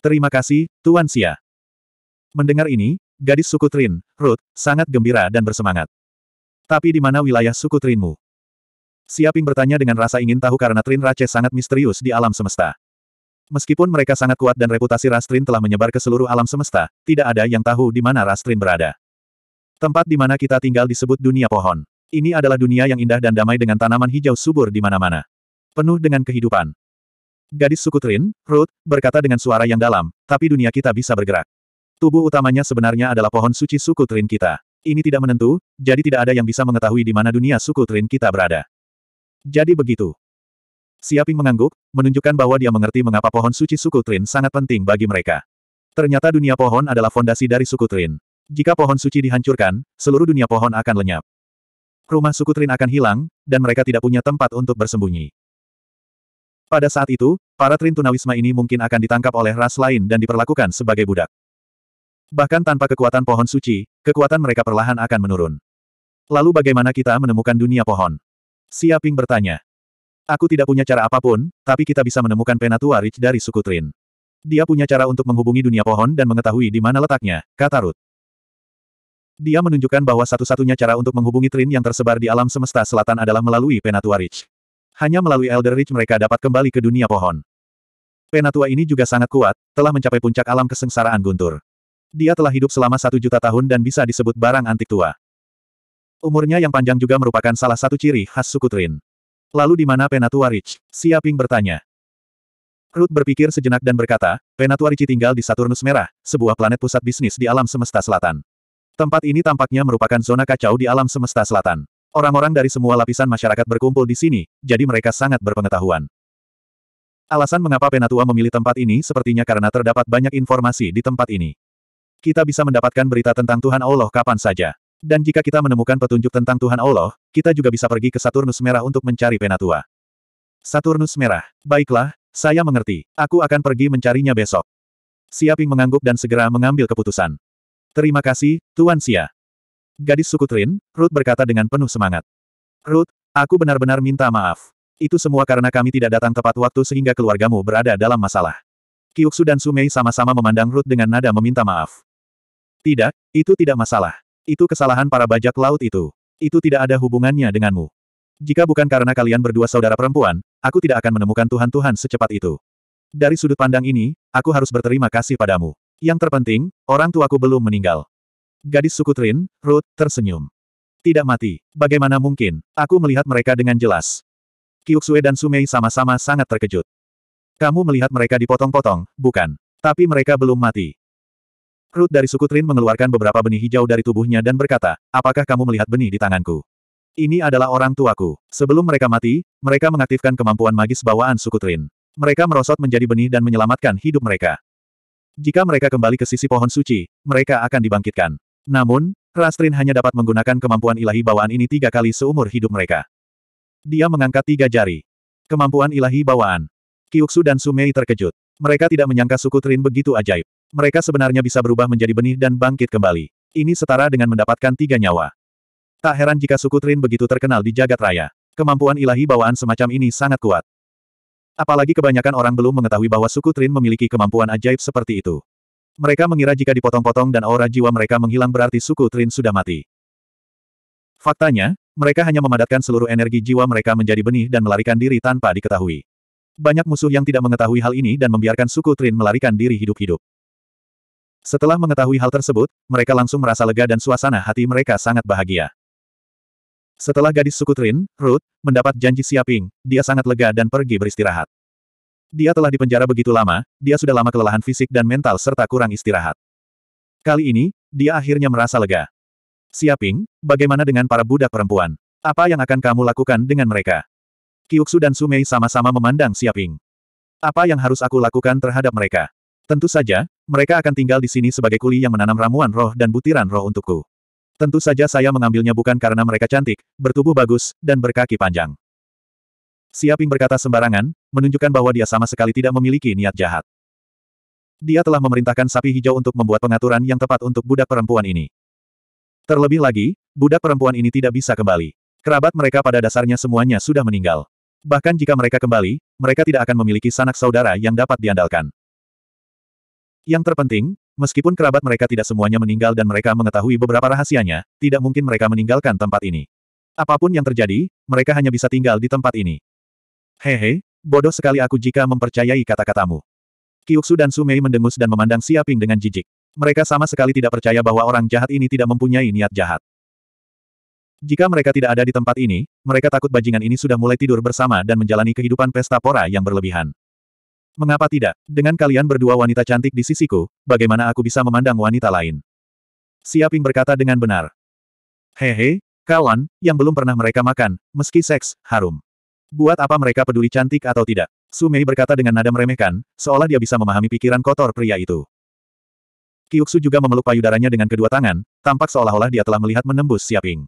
Terima kasih, Tuan Xia. Mendengar ini, gadis suku Trin, Ruth, sangat gembira dan bersemangat. Tapi di mana wilayah suku Trinmu? Siaping bertanya dengan rasa ingin tahu karena Trin Rache sangat misterius di alam semesta. Meskipun mereka sangat kuat dan reputasi Rastrin telah menyebar ke seluruh alam semesta, tidak ada yang tahu di mana Rastrin berada. Tempat di mana kita tinggal disebut dunia pohon. Ini adalah dunia yang indah dan damai dengan tanaman hijau subur di mana-mana. Penuh dengan kehidupan. Gadis suku Trin, Ruth, berkata dengan suara yang dalam, tapi dunia kita bisa bergerak. Tubuh utamanya sebenarnya adalah pohon suci suku Trin kita. Ini tidak menentu, jadi tidak ada yang bisa mengetahui di mana dunia suku Trin kita berada. Jadi begitu. Siaping mengangguk, menunjukkan bahwa dia mengerti mengapa pohon suci suku Trin sangat penting bagi mereka. Ternyata dunia pohon adalah fondasi dari suku Trin. Jika pohon suci dihancurkan, seluruh dunia pohon akan lenyap. Rumah suku Trin akan hilang, dan mereka tidak punya tempat untuk bersembunyi. Pada saat itu, para Trintunawisma ini mungkin akan ditangkap oleh ras lain dan diperlakukan sebagai budak. Bahkan tanpa kekuatan pohon suci, kekuatan mereka perlahan akan menurun. Lalu bagaimana kita menemukan dunia pohon? Siaping bertanya. Aku tidak punya cara apapun, tapi kita bisa menemukan penatua Rich dari suku Trin. Dia punya cara untuk menghubungi dunia pohon dan mengetahui di mana letaknya, kata Ruth. Dia menunjukkan bahwa satu-satunya cara untuk menghubungi Trin yang tersebar di alam semesta selatan adalah melalui penatua Rich. Hanya melalui Elder Reach mereka dapat kembali ke dunia pohon. Penatua ini juga sangat kuat, telah mencapai puncak alam kesengsaraan guntur. Dia telah hidup selama satu juta tahun dan bisa disebut barang antik tua. Umurnya yang panjang juga merupakan salah satu ciri khas suku Trin. Lalu di mana Penatua Rich? Siaping bertanya. Ruth berpikir sejenak dan berkata, Penatua Rich tinggal di Saturnus Merah, sebuah planet pusat bisnis di alam semesta selatan. Tempat ini tampaknya merupakan zona kacau di alam semesta selatan. Orang-orang dari semua lapisan masyarakat berkumpul di sini, jadi mereka sangat berpengetahuan. Alasan mengapa Penatua memilih tempat ini sepertinya karena terdapat banyak informasi di tempat ini. Kita bisa mendapatkan berita tentang Tuhan Allah kapan saja. Dan jika kita menemukan petunjuk tentang Tuhan Allah, kita juga bisa pergi ke Saturnus Merah untuk mencari Penatua. Saturnus Merah. Baiklah, saya mengerti. Aku akan pergi mencarinya besok. Siaping mengangguk dan segera mengambil keputusan. Terima kasih, Tuan Sia. Gadis suku Trin, Ruth berkata dengan penuh semangat. Ruth, aku benar-benar minta maaf. Itu semua karena kami tidak datang tepat waktu sehingga keluargamu berada dalam masalah. Kyuksu dan Sumei sama-sama memandang Ruth dengan nada meminta maaf. Tidak, itu tidak masalah. Itu kesalahan para bajak laut itu. Itu tidak ada hubungannya denganmu. Jika bukan karena kalian berdua saudara perempuan, aku tidak akan menemukan Tuhan-Tuhan secepat itu. Dari sudut pandang ini, aku harus berterima kasih padamu. Yang terpenting, orang tuaku belum meninggal. Gadis suku Trin, Ruth, tersenyum. Tidak mati. Bagaimana mungkin? Aku melihat mereka dengan jelas. Kyuksue dan Sumei sama-sama sangat terkejut. Kamu melihat mereka dipotong-potong, bukan? Tapi mereka belum mati. Ruth dari suku Trin mengeluarkan beberapa benih hijau dari tubuhnya dan berkata, apakah kamu melihat benih di tanganku? Ini adalah orang tuaku. Sebelum mereka mati, mereka mengaktifkan kemampuan magis bawaan suku Trin. Mereka merosot menjadi benih dan menyelamatkan hidup mereka. Jika mereka kembali ke sisi pohon suci, mereka akan dibangkitkan. Namun, Rastrin hanya dapat menggunakan kemampuan ilahi bawaan ini tiga kali seumur hidup mereka. Dia mengangkat tiga jari. Kemampuan ilahi bawaan. Kyuksu dan Sumei terkejut. Mereka tidak menyangka suku Trin begitu ajaib. Mereka sebenarnya bisa berubah menjadi benih dan bangkit kembali. Ini setara dengan mendapatkan tiga nyawa. Tak heran jika suku Trin begitu terkenal di jagat raya. Kemampuan ilahi bawaan semacam ini sangat kuat. Apalagi kebanyakan orang belum mengetahui bahwa suku Trin memiliki kemampuan ajaib seperti itu. Mereka mengira jika dipotong-potong dan aura jiwa mereka menghilang berarti suku Trin sudah mati. Faktanya, mereka hanya memadatkan seluruh energi jiwa mereka menjadi benih dan melarikan diri tanpa diketahui. Banyak musuh yang tidak mengetahui hal ini dan membiarkan suku Trin melarikan diri hidup-hidup. Setelah mengetahui hal tersebut, mereka langsung merasa lega dan suasana hati mereka sangat bahagia. Setelah gadis suku Trin, Ruth, mendapat janji Siaping, dia sangat lega dan pergi beristirahat. Dia telah dipenjara begitu lama, dia sudah lama kelelahan fisik dan mental serta kurang istirahat. Kali ini, dia akhirnya merasa lega. Siaping, bagaimana dengan para budak perempuan? Apa yang akan kamu lakukan dengan mereka? Kyuksu dan Sumei sama-sama memandang Siaping. Apa yang harus aku lakukan terhadap mereka? Tentu saja, mereka akan tinggal di sini sebagai kuli yang menanam ramuan roh dan butiran roh untukku. Tentu saja saya mengambilnya bukan karena mereka cantik, bertubuh bagus, dan berkaki panjang. Siaping berkata sembarangan, menunjukkan bahwa dia sama sekali tidak memiliki niat jahat. Dia telah memerintahkan sapi hijau untuk membuat pengaturan yang tepat untuk budak perempuan ini. Terlebih lagi, budak perempuan ini tidak bisa kembali. Kerabat mereka pada dasarnya semuanya sudah meninggal. Bahkan jika mereka kembali, mereka tidak akan memiliki sanak saudara yang dapat diandalkan. Yang terpenting, meskipun kerabat mereka tidak semuanya meninggal dan mereka mengetahui beberapa rahasianya, tidak mungkin mereka meninggalkan tempat ini. Apapun yang terjadi, mereka hanya bisa tinggal di tempat ini. Hehe, bodoh sekali aku jika mempercayai kata-katamu. Kiuksu dan Sumei mendengus dan memandang Siaping dengan jijik. Mereka sama sekali tidak percaya bahwa orang jahat ini tidak mempunyai niat jahat. Jika mereka tidak ada di tempat ini, mereka takut bajingan ini sudah mulai tidur bersama dan menjalani kehidupan pesta pora yang berlebihan. Mengapa tidak? Dengan kalian berdua wanita cantik di sisiku, bagaimana aku bisa memandang wanita lain? Siaping berkata dengan benar. Hehe, kawan, yang belum pernah mereka makan, meski seks, harum. Buat apa mereka peduli cantik atau tidak? Sumei berkata dengan nada meremehkan, seolah dia bisa memahami pikiran kotor pria itu. Kyuksu juga memeluk payudaranya dengan kedua tangan, tampak seolah-olah dia telah melihat menembus Siaping.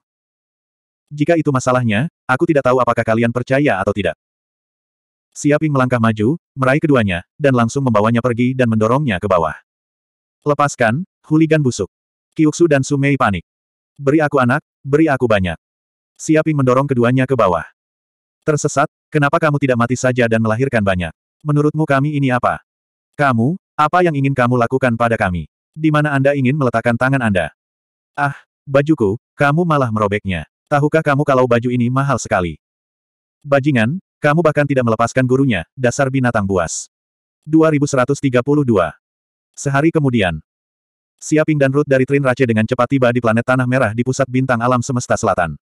Jika itu masalahnya, aku tidak tahu apakah kalian percaya atau tidak. Siaping melangkah maju, meraih keduanya, dan langsung membawanya pergi dan mendorongnya ke bawah. Lepaskan, huligan busuk. Kyuksu dan Sumei panik. Beri aku anak, beri aku banyak. Siaping mendorong keduanya ke bawah. Tersesat, kenapa kamu tidak mati saja dan melahirkan banyak? Menurutmu kami ini apa? Kamu, apa yang ingin kamu lakukan pada kami? Di mana Anda ingin meletakkan tangan Anda? Ah, bajuku, kamu malah merobeknya. Tahukah kamu kalau baju ini mahal sekali? Bajingan, kamu bahkan tidak melepaskan gurunya, dasar binatang buas. 2132. Sehari kemudian, Siaping dan Ruth dari Trin Rache dengan cepat tiba di planet Tanah Merah di pusat bintang alam semesta selatan.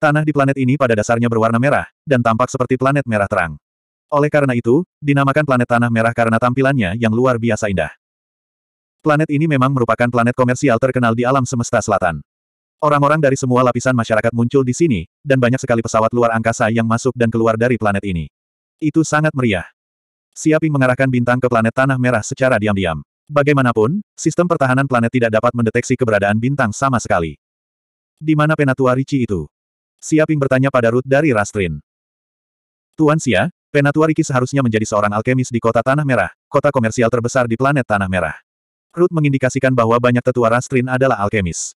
Tanah di planet ini pada dasarnya berwarna merah, dan tampak seperti planet merah terang. Oleh karena itu, dinamakan planet tanah merah karena tampilannya yang luar biasa indah. Planet ini memang merupakan planet komersial terkenal di alam semesta selatan. Orang-orang dari semua lapisan masyarakat muncul di sini, dan banyak sekali pesawat luar angkasa yang masuk dan keluar dari planet ini. Itu sangat meriah. Siaping mengarahkan bintang ke planet tanah merah secara diam-diam. Bagaimanapun, sistem pertahanan planet tidak dapat mendeteksi keberadaan bintang sama sekali. Di mana Penatua Ricci itu? Siaping bertanya pada Ruth dari Rastrin. Tuan Sia, Penatua Riki seharusnya menjadi seorang alkemis di kota Tanah Merah, kota komersial terbesar di planet Tanah Merah. Ruth mengindikasikan bahwa banyak tetua Rastrin adalah alkemis.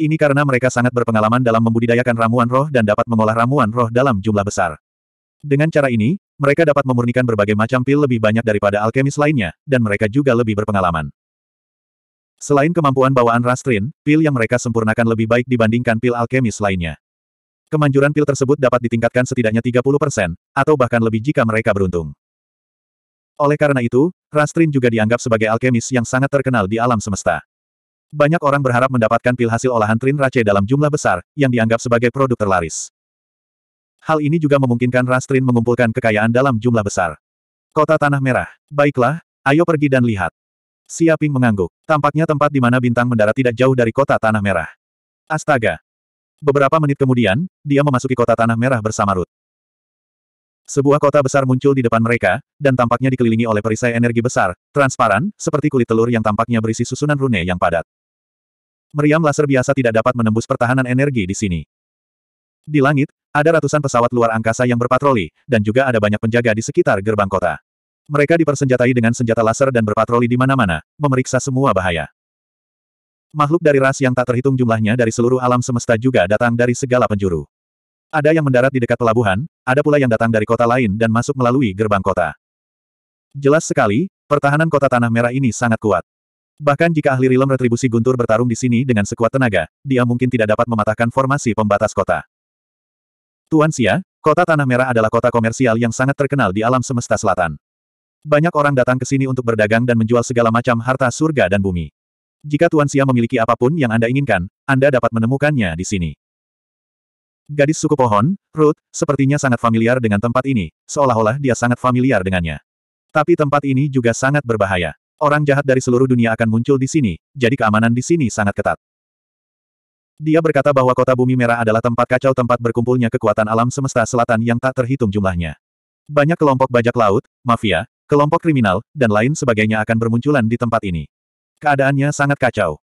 Ini karena mereka sangat berpengalaman dalam membudidayakan ramuan roh dan dapat mengolah ramuan roh dalam jumlah besar. Dengan cara ini, mereka dapat memurnikan berbagai macam pil lebih banyak daripada alkemis lainnya, dan mereka juga lebih berpengalaman. Selain kemampuan bawaan Rastrin, pil yang mereka sempurnakan lebih baik dibandingkan pil alkemis lainnya. Kemanjuran pil tersebut dapat ditingkatkan setidaknya 30%, atau bahkan lebih jika mereka beruntung. Oleh karena itu, Rastrin juga dianggap sebagai alkemis yang sangat terkenal di alam semesta. Banyak orang berharap mendapatkan pil hasil olahan Trin Race dalam jumlah besar, yang dianggap sebagai produk terlaris. Hal ini juga memungkinkan Rastrin mengumpulkan kekayaan dalam jumlah besar. Kota Tanah Merah. Baiklah, ayo pergi dan lihat. Siaping mengangguk. Tampaknya tempat di mana bintang mendarat tidak jauh dari kota Tanah Merah. Astaga, Beberapa menit kemudian, dia memasuki kota Tanah Merah bersama Ruth. Sebuah kota besar muncul di depan mereka, dan tampaknya dikelilingi oleh perisai energi besar, transparan, seperti kulit telur yang tampaknya berisi susunan rune yang padat. Meriam laser biasa tidak dapat menembus pertahanan energi di sini. Di langit, ada ratusan pesawat luar angkasa yang berpatroli, dan juga ada banyak penjaga di sekitar gerbang kota. Mereka dipersenjatai dengan senjata laser dan berpatroli di mana-mana, memeriksa semua bahaya. Makhluk dari ras yang tak terhitung jumlahnya dari seluruh alam semesta juga datang dari segala penjuru. Ada yang mendarat di dekat pelabuhan, ada pula yang datang dari kota lain dan masuk melalui gerbang kota. Jelas sekali, pertahanan kota Tanah Merah ini sangat kuat. Bahkan jika ahli rilem retribusi Guntur bertarung di sini dengan sekuat tenaga, dia mungkin tidak dapat mematahkan formasi pembatas kota. Tuan Xia, kota Tanah Merah adalah kota komersial yang sangat terkenal di alam semesta selatan. Banyak orang datang ke sini untuk berdagang dan menjual segala macam harta surga dan bumi. Jika Tuan Xia memiliki apapun yang Anda inginkan, Anda dapat menemukannya di sini. Gadis suku pohon, Ruth, sepertinya sangat familiar dengan tempat ini, seolah-olah dia sangat familiar dengannya. Tapi tempat ini juga sangat berbahaya. Orang jahat dari seluruh dunia akan muncul di sini, jadi keamanan di sini sangat ketat. Dia berkata bahwa kota bumi merah adalah tempat kacau tempat berkumpulnya kekuatan alam semesta selatan yang tak terhitung jumlahnya. Banyak kelompok bajak laut, mafia, kelompok kriminal, dan lain sebagainya akan bermunculan di tempat ini. Keadaannya sangat kacau.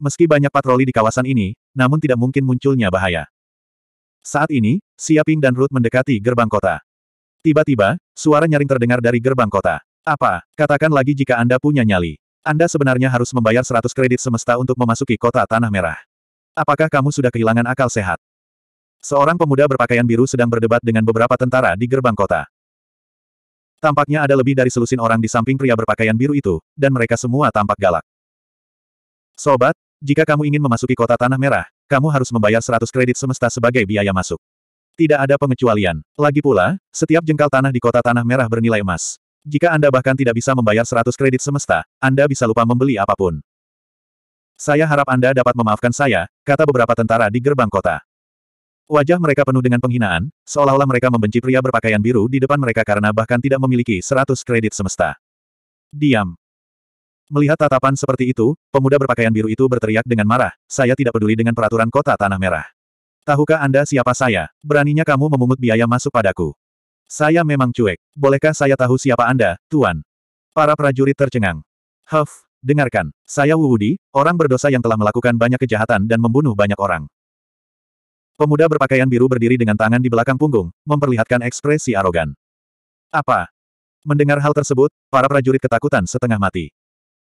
Meski banyak patroli di kawasan ini, namun tidak mungkin munculnya bahaya. Saat ini, Siaping dan Ruth mendekati gerbang kota. Tiba-tiba, suara nyaring terdengar dari gerbang kota. Apa? Katakan lagi jika Anda punya nyali. Anda sebenarnya harus membayar 100 kredit semesta untuk memasuki kota Tanah Merah. Apakah kamu sudah kehilangan akal sehat? Seorang pemuda berpakaian biru sedang berdebat dengan beberapa tentara di gerbang kota. Tampaknya ada lebih dari selusin orang di samping pria berpakaian biru itu, dan mereka semua tampak galak. Sobat, jika kamu ingin memasuki kota Tanah Merah, kamu harus membayar 100 kredit semesta sebagai biaya masuk. Tidak ada pengecualian. Lagi pula, setiap jengkal tanah di kota Tanah Merah bernilai emas. Jika Anda bahkan tidak bisa membayar 100 kredit semesta, Anda bisa lupa membeli apapun. Saya harap Anda dapat memaafkan saya, kata beberapa tentara di gerbang kota. Wajah mereka penuh dengan penghinaan, seolah-olah mereka membenci pria berpakaian biru di depan mereka karena bahkan tidak memiliki seratus kredit semesta. Diam. Melihat tatapan seperti itu, pemuda berpakaian biru itu berteriak dengan marah, saya tidak peduli dengan peraturan kota Tanah Merah. Tahukah Anda siapa saya? Beraninya kamu memungut biaya masuk padaku. Saya memang cuek. Bolehkah saya tahu siapa Anda, Tuan? Para prajurit tercengang. Huff, dengarkan. Saya Wudi, orang berdosa yang telah melakukan banyak kejahatan dan membunuh banyak orang. Pemuda berpakaian biru berdiri dengan tangan di belakang punggung, memperlihatkan ekspresi arogan. Apa? Mendengar hal tersebut, para prajurit ketakutan setengah mati.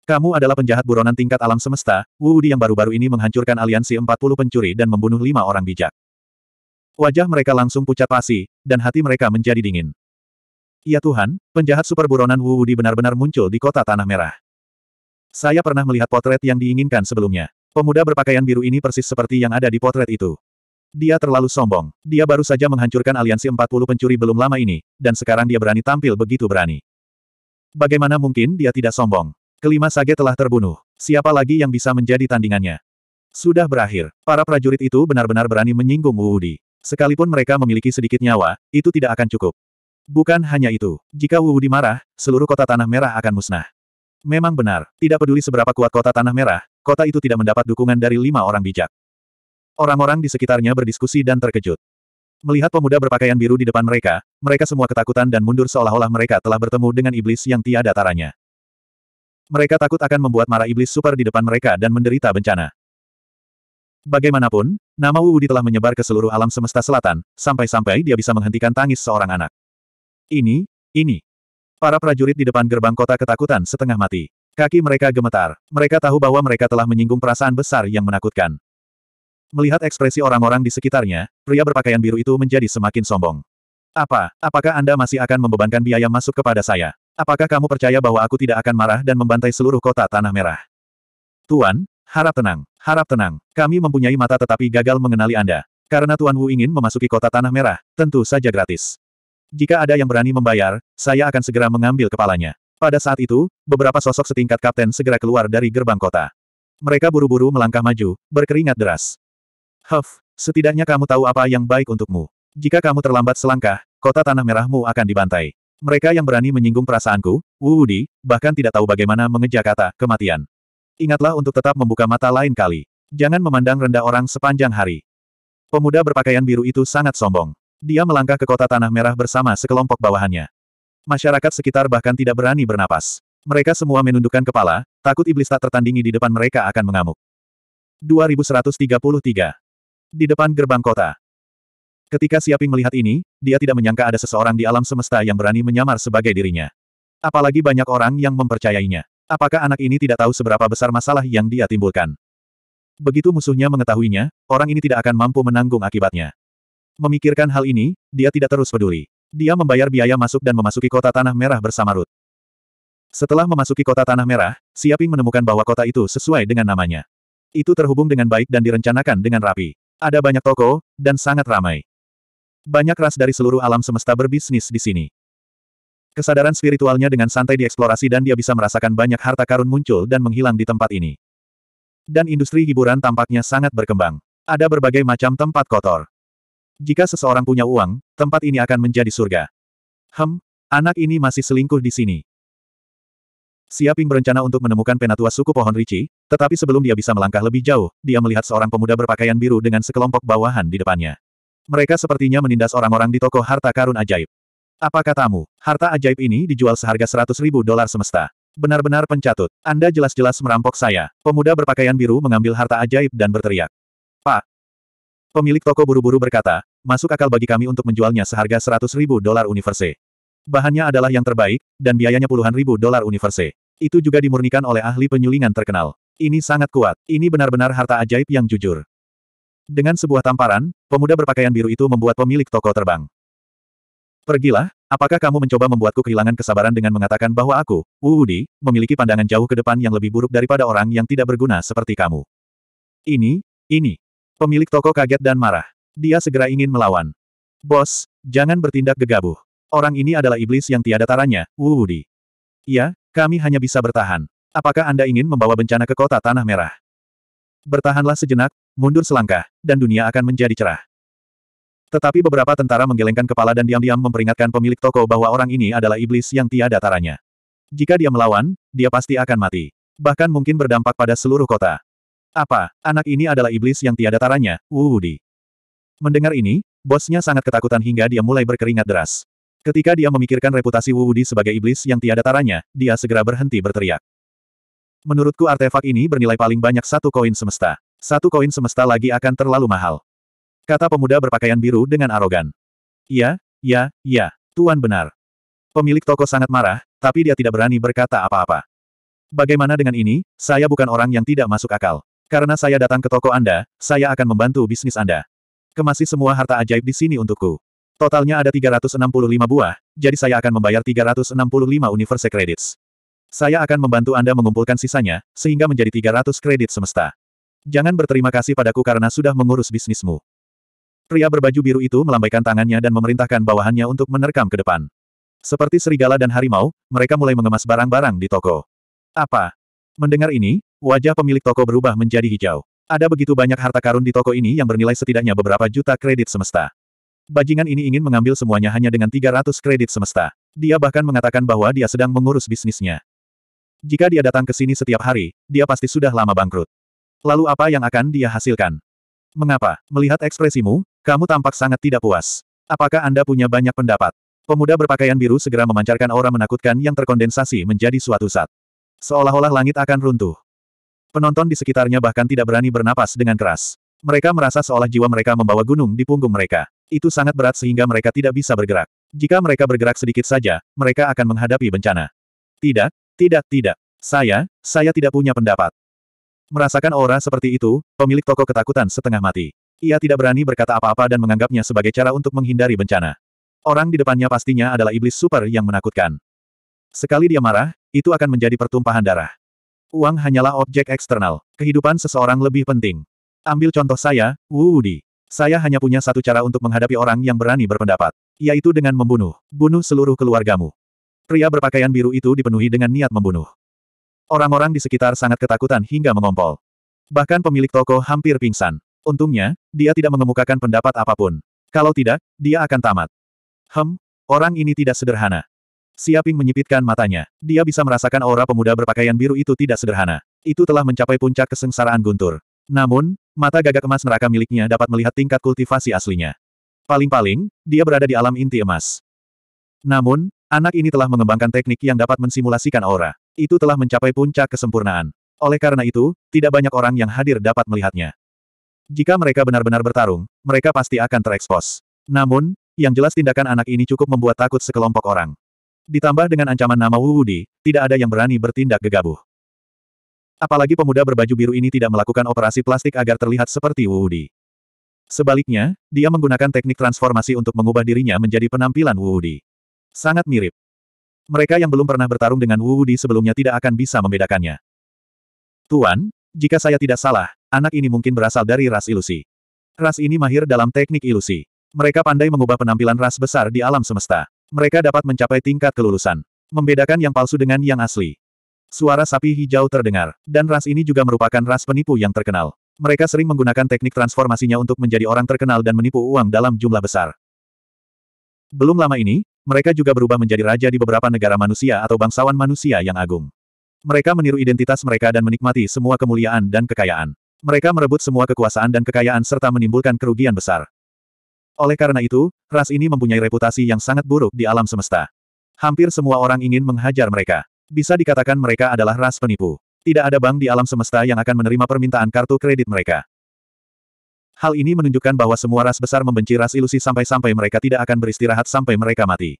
Kamu adalah penjahat buronan tingkat alam semesta, Wudi yang baru-baru ini menghancurkan aliansi 40 pencuri dan membunuh lima orang bijak. Wajah mereka langsung pucat pasi, dan hati mereka menjadi dingin. Ya Tuhan, penjahat super buronan Wudi benar-benar muncul di kota Tanah Merah. Saya pernah melihat potret yang diinginkan sebelumnya. Pemuda berpakaian biru ini persis seperti yang ada di potret itu. Dia terlalu sombong. Dia baru saja menghancurkan aliansi 40 pencuri belum lama ini, dan sekarang dia berani tampil begitu berani. Bagaimana mungkin dia tidak sombong? Kelima sage telah terbunuh. Siapa lagi yang bisa menjadi tandingannya? Sudah berakhir. Para prajurit itu benar-benar berani menyinggung Wu Wudi. Sekalipun mereka memiliki sedikit nyawa, itu tidak akan cukup. Bukan hanya itu. Jika Wu Wudi marah, seluruh kota Tanah Merah akan musnah. Memang benar, tidak peduli seberapa kuat kota Tanah Merah, kota itu tidak mendapat dukungan dari lima orang bijak. Orang-orang di sekitarnya berdiskusi dan terkejut. Melihat pemuda berpakaian biru di depan mereka, mereka semua ketakutan dan mundur seolah-olah mereka telah bertemu dengan iblis yang tiada taranya. Mereka takut akan membuat marah iblis super di depan mereka dan menderita bencana. Bagaimanapun, nama Wu Wudi telah menyebar ke seluruh alam semesta selatan, sampai-sampai dia bisa menghentikan tangis seorang anak. Ini, ini. Para prajurit di depan gerbang kota ketakutan setengah mati. Kaki mereka gemetar. Mereka tahu bahwa mereka telah menyinggung perasaan besar yang menakutkan. Melihat ekspresi orang-orang di sekitarnya, pria berpakaian biru itu menjadi semakin sombong. Apa, apakah Anda masih akan membebankan biaya masuk kepada saya? Apakah kamu percaya bahwa aku tidak akan marah dan membantai seluruh kota Tanah Merah? Tuan, harap tenang, harap tenang. Kami mempunyai mata tetapi gagal mengenali Anda. Karena Tuan Wu ingin memasuki kota Tanah Merah, tentu saja gratis. Jika ada yang berani membayar, saya akan segera mengambil kepalanya. Pada saat itu, beberapa sosok setingkat kapten segera keluar dari gerbang kota. Mereka buru-buru melangkah maju, berkeringat deras. Huff, setidaknya kamu tahu apa yang baik untukmu. Jika kamu terlambat selangkah, kota tanah merahmu akan dibantai. Mereka yang berani menyinggung perasaanku, Wudi, bahkan tidak tahu bagaimana mengejar kata kematian. Ingatlah untuk tetap membuka mata lain kali. Jangan memandang rendah orang sepanjang hari. Pemuda berpakaian biru itu sangat sombong. Dia melangkah ke kota tanah merah bersama sekelompok bawahannya. Masyarakat sekitar bahkan tidak berani bernapas. Mereka semua menundukkan kepala, takut iblis tak tertandingi di depan mereka akan mengamuk. 2133 di depan gerbang kota. Ketika Siaping melihat ini, dia tidak menyangka ada seseorang di alam semesta yang berani menyamar sebagai dirinya. Apalagi banyak orang yang mempercayainya. Apakah anak ini tidak tahu seberapa besar masalah yang dia timbulkan? Begitu musuhnya mengetahuinya, orang ini tidak akan mampu menanggung akibatnya. Memikirkan hal ini, dia tidak terus peduli. Dia membayar biaya masuk dan memasuki kota Tanah Merah bersama Ruth. Setelah memasuki kota Tanah Merah, Siaping menemukan bahwa kota itu sesuai dengan namanya. Itu terhubung dengan baik dan direncanakan dengan rapi. Ada banyak toko, dan sangat ramai. Banyak ras dari seluruh alam semesta berbisnis di sini. Kesadaran spiritualnya dengan santai dieksplorasi dan dia bisa merasakan banyak harta karun muncul dan menghilang di tempat ini. Dan industri hiburan tampaknya sangat berkembang. Ada berbagai macam tempat kotor. Jika seseorang punya uang, tempat ini akan menjadi surga. Hem, anak ini masih selingkuh di sini. Siaping berencana untuk menemukan penatua suku pohon Ricci, tetapi sebelum dia bisa melangkah lebih jauh, dia melihat seorang pemuda berpakaian biru dengan sekelompok bawahan di depannya. Mereka sepertinya menindas orang-orang di toko harta karun ajaib. Apa katamu, harta ajaib ini dijual seharga 100 ribu dolar semesta. Benar-benar pencatut, Anda jelas-jelas merampok saya. Pemuda berpakaian biru mengambil harta ajaib dan berteriak. Pak! Pemilik toko buru-buru berkata, masuk akal bagi kami untuk menjualnya seharga 100 ribu dolar universe. Bahannya adalah yang terbaik, dan biayanya puluhan ribu dolar universe. Itu juga dimurnikan oleh ahli penyulingan terkenal. Ini sangat kuat. Ini benar-benar harta ajaib yang jujur. Dengan sebuah tamparan, pemuda berpakaian biru itu membuat pemilik toko terbang. Pergilah, apakah kamu mencoba membuatku kehilangan kesabaran dengan mengatakan bahwa aku, Wuudi, memiliki pandangan jauh ke depan yang lebih buruk daripada orang yang tidak berguna seperti kamu? Ini, ini. Pemilik toko kaget dan marah. Dia segera ingin melawan. Bos, jangan bertindak gegabah. Orang ini adalah iblis yang tiada taranya, Wuudi. Ya. Kami hanya bisa bertahan. Apakah Anda ingin membawa bencana ke kota Tanah Merah? Bertahanlah sejenak, mundur selangkah, dan dunia akan menjadi cerah. Tetapi beberapa tentara menggelengkan kepala dan diam-diam memperingatkan pemilik toko bahwa orang ini adalah iblis yang tiada taranya. Jika dia melawan, dia pasti akan mati. Bahkan mungkin berdampak pada seluruh kota. Apa, anak ini adalah iblis yang tiada taranya, Wudi. Mendengar ini, bosnya sangat ketakutan hingga dia mulai berkeringat deras. Ketika dia memikirkan reputasi Wu Wudi sebagai iblis yang tiada taranya, dia segera berhenti berteriak. Menurutku artefak ini bernilai paling banyak satu koin semesta. Satu koin semesta lagi akan terlalu mahal. Kata pemuda berpakaian biru dengan arogan. Ya, ya, ya, Tuan benar. Pemilik toko sangat marah, tapi dia tidak berani berkata apa-apa. Bagaimana dengan ini, saya bukan orang yang tidak masuk akal. Karena saya datang ke toko Anda, saya akan membantu bisnis Anda. Kemasi semua harta ajaib di sini untukku. Totalnya ada 365 buah, jadi saya akan membayar 365 universe credits. Saya akan membantu Anda mengumpulkan sisanya, sehingga menjadi 300 kredit semesta. Jangan berterima kasih padaku karena sudah mengurus bisnismu. Pria berbaju biru itu melambaikan tangannya dan memerintahkan bawahannya untuk menerkam ke depan. Seperti serigala dan harimau, mereka mulai mengemas barang-barang di toko. Apa? Mendengar ini, wajah pemilik toko berubah menjadi hijau. Ada begitu banyak harta karun di toko ini yang bernilai setidaknya beberapa juta kredit semesta. Bajingan ini ingin mengambil semuanya hanya dengan 300 kredit semesta. Dia bahkan mengatakan bahwa dia sedang mengurus bisnisnya. Jika dia datang ke sini setiap hari, dia pasti sudah lama bangkrut. Lalu apa yang akan dia hasilkan? Mengapa? Melihat ekspresimu, kamu tampak sangat tidak puas. Apakah Anda punya banyak pendapat? Pemuda berpakaian biru segera memancarkan aura menakutkan yang terkondensasi menjadi suatu zat. Seolah-olah langit akan runtuh. Penonton di sekitarnya bahkan tidak berani bernapas dengan keras. Mereka merasa seolah jiwa mereka membawa gunung di punggung mereka. Itu sangat berat sehingga mereka tidak bisa bergerak. Jika mereka bergerak sedikit saja, mereka akan menghadapi bencana. Tidak, tidak, tidak. Saya, saya tidak punya pendapat. Merasakan aura seperti itu, pemilik toko ketakutan setengah mati. Ia tidak berani berkata apa-apa dan menganggapnya sebagai cara untuk menghindari bencana. Orang di depannya pastinya adalah iblis super yang menakutkan. Sekali dia marah, itu akan menjadi pertumpahan darah. Uang hanyalah objek eksternal. Kehidupan seseorang lebih penting. Ambil contoh saya, Wu Wudi. Saya hanya punya satu cara untuk menghadapi orang yang berani berpendapat, yaitu dengan membunuh, bunuh seluruh keluargamu. Pria berpakaian biru itu dipenuhi dengan niat membunuh. Orang-orang di sekitar sangat ketakutan hingga mengompol. Bahkan pemilik toko hampir pingsan. Untungnya, dia tidak mengemukakan pendapat apapun. Kalau tidak, dia akan tamat. Hem, orang ini tidak sederhana. Siaping menyipitkan matanya. Dia bisa merasakan aura pemuda berpakaian biru itu tidak sederhana. Itu telah mencapai puncak kesengsaraan guntur. Namun, mata gagak emas neraka miliknya dapat melihat tingkat kultivasi aslinya. Paling-paling, dia berada di alam inti emas. Namun, anak ini telah mengembangkan teknik yang dapat mensimulasikan aura. Itu telah mencapai puncak kesempurnaan. Oleh karena itu, tidak banyak orang yang hadir dapat melihatnya. Jika mereka benar-benar bertarung, mereka pasti akan terekspos. Namun, yang jelas tindakan anak ini cukup membuat takut sekelompok orang. Ditambah dengan ancaman nama Wu Wudi, tidak ada yang berani bertindak gegabah. Apalagi pemuda berbaju biru ini tidak melakukan operasi plastik agar terlihat seperti Wu Wudi. Sebaliknya, dia menggunakan teknik transformasi untuk mengubah dirinya menjadi penampilan Wu Wudi. Sangat mirip. Mereka yang belum pernah bertarung dengan Wu Wudi sebelumnya tidak akan bisa membedakannya. Tuan, jika saya tidak salah, anak ini mungkin berasal dari ras ilusi. Ras ini mahir dalam teknik ilusi. Mereka pandai mengubah penampilan ras besar di alam semesta. Mereka dapat mencapai tingkat kelulusan. Membedakan yang palsu dengan yang asli. Suara sapi hijau terdengar, dan ras ini juga merupakan ras penipu yang terkenal. Mereka sering menggunakan teknik transformasinya untuk menjadi orang terkenal dan menipu uang dalam jumlah besar. Belum lama ini, mereka juga berubah menjadi raja di beberapa negara manusia atau bangsawan manusia yang agung. Mereka meniru identitas mereka dan menikmati semua kemuliaan dan kekayaan. Mereka merebut semua kekuasaan dan kekayaan serta menimbulkan kerugian besar. Oleh karena itu, ras ini mempunyai reputasi yang sangat buruk di alam semesta. Hampir semua orang ingin menghajar mereka. Bisa dikatakan mereka adalah ras penipu. Tidak ada bank di alam semesta yang akan menerima permintaan kartu kredit mereka. Hal ini menunjukkan bahwa semua ras besar membenci ras ilusi sampai-sampai mereka tidak akan beristirahat sampai mereka mati.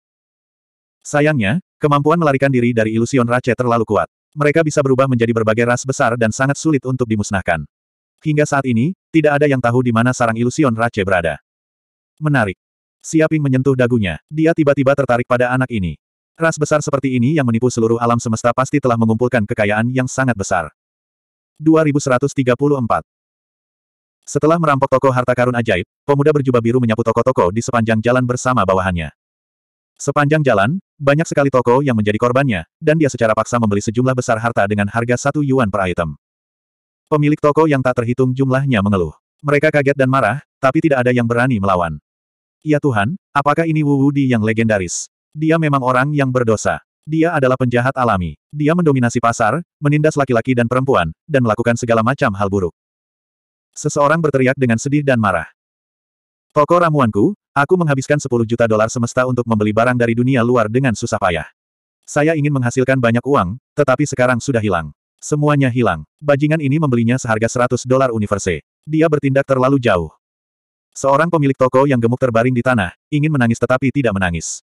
Sayangnya, kemampuan melarikan diri dari ilusion Rache terlalu kuat. Mereka bisa berubah menjadi berbagai ras besar dan sangat sulit untuk dimusnahkan. Hingga saat ini, tidak ada yang tahu di mana sarang ilusion Rache berada. Menarik. Siaping menyentuh dagunya. Dia tiba-tiba tertarik pada anak ini. Ras besar seperti ini yang menipu seluruh alam semesta pasti telah mengumpulkan kekayaan yang sangat besar. 2134 Setelah merampok toko harta karun ajaib, pemuda berjubah biru menyapu toko-toko di sepanjang jalan bersama bawahannya. Sepanjang jalan, banyak sekali toko yang menjadi korbannya, dan dia secara paksa membeli sejumlah besar harta dengan harga satu yuan per item. Pemilik toko yang tak terhitung jumlahnya mengeluh. Mereka kaget dan marah, tapi tidak ada yang berani melawan. Ya Tuhan, apakah ini Wu Wudi yang legendaris? Dia memang orang yang berdosa. Dia adalah penjahat alami. Dia mendominasi pasar, menindas laki-laki dan perempuan, dan melakukan segala macam hal buruk. Seseorang berteriak dengan sedih dan marah. Toko ramuanku, aku menghabiskan 10 juta dolar semesta untuk membeli barang dari dunia luar dengan susah payah. Saya ingin menghasilkan banyak uang, tetapi sekarang sudah hilang. Semuanya hilang. Bajingan ini membelinya seharga 100 dolar universe. Dia bertindak terlalu jauh. Seorang pemilik toko yang gemuk terbaring di tanah, ingin menangis tetapi tidak menangis.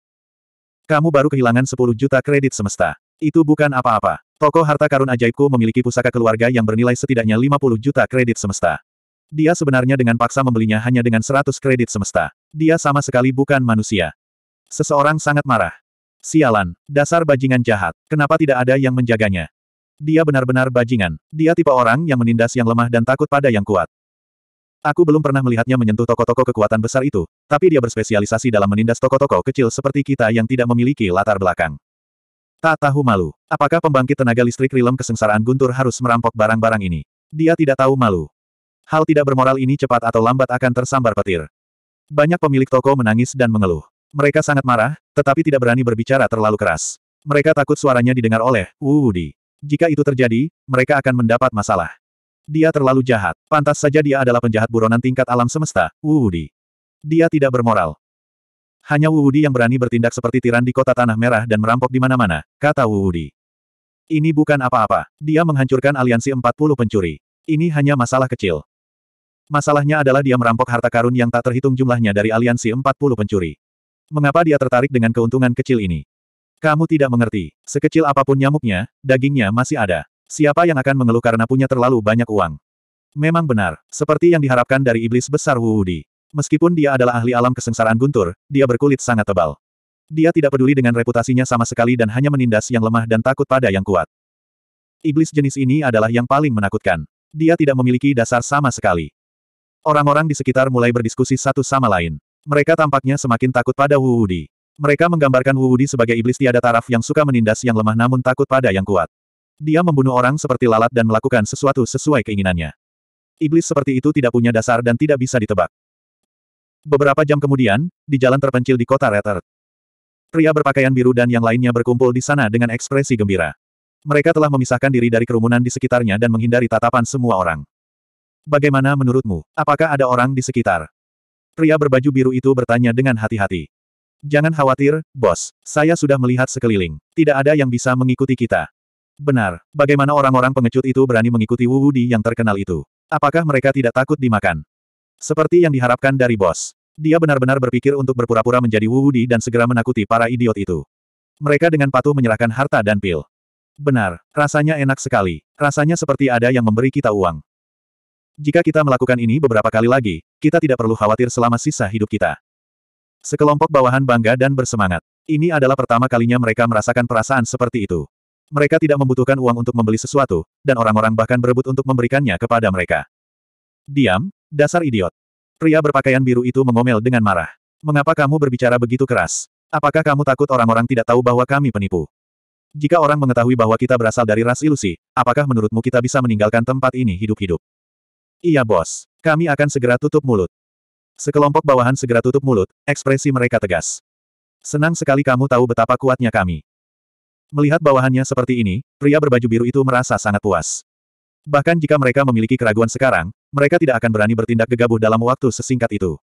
Kamu baru kehilangan 10 juta kredit semesta. Itu bukan apa-apa. Toko harta karun ajaibku memiliki pusaka keluarga yang bernilai setidaknya 50 juta kredit semesta. Dia sebenarnya dengan paksa membelinya hanya dengan 100 kredit semesta. Dia sama sekali bukan manusia. Seseorang sangat marah. Sialan, dasar bajingan jahat. Kenapa tidak ada yang menjaganya? Dia benar-benar bajingan. Dia tipe orang yang menindas yang lemah dan takut pada yang kuat. Aku belum pernah melihatnya menyentuh toko-toko kekuatan besar itu, tapi dia berspesialisasi dalam menindas toko-toko kecil seperti kita yang tidak memiliki latar belakang. Tak tahu malu. Apakah pembangkit tenaga listrik rilem kesengsaraan guntur harus merampok barang-barang ini? Dia tidak tahu malu. Hal tidak bermoral ini cepat atau lambat akan tersambar petir. Banyak pemilik toko menangis dan mengeluh. Mereka sangat marah, tetapi tidak berani berbicara terlalu keras. Mereka takut suaranya didengar oleh Wudi. Jika itu terjadi, mereka akan mendapat masalah. Dia terlalu jahat. Pantas saja dia adalah penjahat buronan tingkat alam semesta, Wudi, Dia tidak bermoral. Hanya Wudi yang berani bertindak seperti tiran di kota Tanah Merah dan merampok di mana-mana, kata Wudi, Ini bukan apa-apa. Dia menghancurkan aliansi 40 pencuri. Ini hanya masalah kecil. Masalahnya adalah dia merampok harta karun yang tak terhitung jumlahnya dari aliansi 40 pencuri. Mengapa dia tertarik dengan keuntungan kecil ini? Kamu tidak mengerti. Sekecil apapun nyamuknya, dagingnya masih ada. Siapa yang akan mengeluh karena punya terlalu banyak uang? Memang benar, seperti yang diharapkan dari iblis besar Wuudi. Meskipun dia adalah ahli alam kesengsaraan guntur, dia berkulit sangat tebal. Dia tidak peduli dengan reputasinya sama sekali dan hanya menindas yang lemah dan takut pada yang kuat. Iblis jenis ini adalah yang paling menakutkan. Dia tidak memiliki dasar sama sekali. Orang-orang di sekitar mulai berdiskusi satu sama lain. Mereka tampaknya semakin takut pada Wuudi. Mereka menggambarkan Wuudi sebagai iblis tiada taraf yang suka menindas yang lemah namun takut pada yang kuat. Dia membunuh orang seperti lalat dan melakukan sesuatu sesuai keinginannya. Iblis seperti itu tidak punya dasar dan tidak bisa ditebak. Beberapa jam kemudian, di jalan terpencil di kota Retter, Pria berpakaian biru dan yang lainnya berkumpul di sana dengan ekspresi gembira. Mereka telah memisahkan diri dari kerumunan di sekitarnya dan menghindari tatapan semua orang. Bagaimana menurutmu, apakah ada orang di sekitar? Pria berbaju biru itu bertanya dengan hati-hati. Jangan khawatir, bos. Saya sudah melihat sekeliling. Tidak ada yang bisa mengikuti kita. Benar, bagaimana orang-orang pengecut itu berani mengikuti Wu Wudi yang terkenal itu? Apakah mereka tidak takut dimakan? Seperti yang diharapkan dari bos. Dia benar-benar berpikir untuk berpura-pura menjadi Wu Wudi dan segera menakuti para idiot itu. Mereka dengan patuh menyerahkan harta dan pil. Benar, rasanya enak sekali. Rasanya seperti ada yang memberi kita uang. Jika kita melakukan ini beberapa kali lagi, kita tidak perlu khawatir selama sisa hidup kita. Sekelompok bawahan bangga dan bersemangat. Ini adalah pertama kalinya mereka merasakan perasaan seperti itu. Mereka tidak membutuhkan uang untuk membeli sesuatu, dan orang-orang bahkan berebut untuk memberikannya kepada mereka. Diam, dasar idiot. Pria berpakaian biru itu mengomel dengan marah. Mengapa kamu berbicara begitu keras? Apakah kamu takut orang-orang tidak tahu bahwa kami penipu? Jika orang mengetahui bahwa kita berasal dari ras ilusi, apakah menurutmu kita bisa meninggalkan tempat ini hidup-hidup? Iya bos, kami akan segera tutup mulut. Sekelompok bawahan segera tutup mulut, ekspresi mereka tegas. Senang sekali kamu tahu betapa kuatnya kami. Melihat bawahannya seperti ini, pria berbaju biru itu merasa sangat puas. Bahkan jika mereka memiliki keraguan sekarang, mereka tidak akan berani bertindak gegabah dalam waktu sesingkat itu.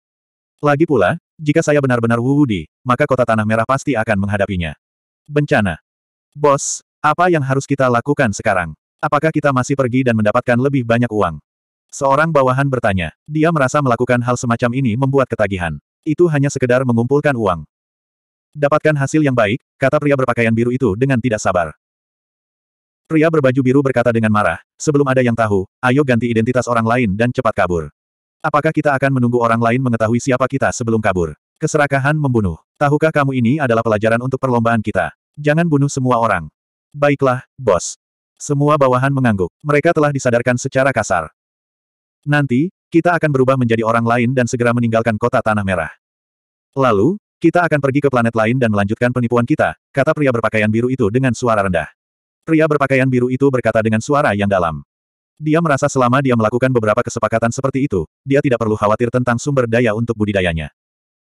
Lagi pula, jika saya benar-benar wudi, maka kota Tanah Merah pasti akan menghadapinya. Bencana. Bos, apa yang harus kita lakukan sekarang? Apakah kita masih pergi dan mendapatkan lebih banyak uang? Seorang bawahan bertanya. Dia merasa melakukan hal semacam ini membuat ketagihan. Itu hanya sekedar mengumpulkan uang. Dapatkan hasil yang baik, kata pria berpakaian biru itu dengan tidak sabar. Pria berbaju biru berkata dengan marah, sebelum ada yang tahu, ayo ganti identitas orang lain dan cepat kabur. Apakah kita akan menunggu orang lain mengetahui siapa kita sebelum kabur? Keserakahan membunuh. Tahukah kamu ini adalah pelajaran untuk perlombaan kita? Jangan bunuh semua orang. Baiklah, bos. Semua bawahan mengangguk. Mereka telah disadarkan secara kasar. Nanti, kita akan berubah menjadi orang lain dan segera meninggalkan kota Tanah Merah. Lalu, kita akan pergi ke planet lain dan melanjutkan penipuan kita, kata pria berpakaian biru itu dengan suara rendah. Pria berpakaian biru itu berkata dengan suara yang dalam. Dia merasa selama dia melakukan beberapa kesepakatan seperti itu, dia tidak perlu khawatir tentang sumber daya untuk budidayanya.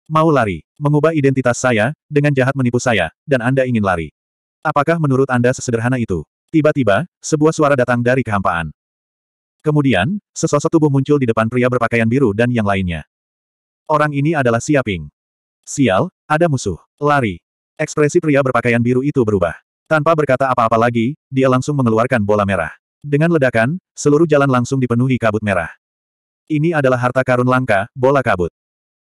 Mau lari, mengubah identitas saya, dengan jahat menipu saya, dan Anda ingin lari. Apakah menurut Anda sesederhana itu? Tiba-tiba, sebuah suara datang dari kehampaan. Kemudian, sesosok tubuh muncul di depan pria berpakaian biru dan yang lainnya. Orang ini adalah Siaping. Sial, ada musuh. Lari. Ekspresi pria berpakaian biru itu berubah. Tanpa berkata apa-apa lagi, dia langsung mengeluarkan bola merah. Dengan ledakan, seluruh jalan langsung dipenuhi kabut merah. Ini adalah harta karun langka, bola kabut.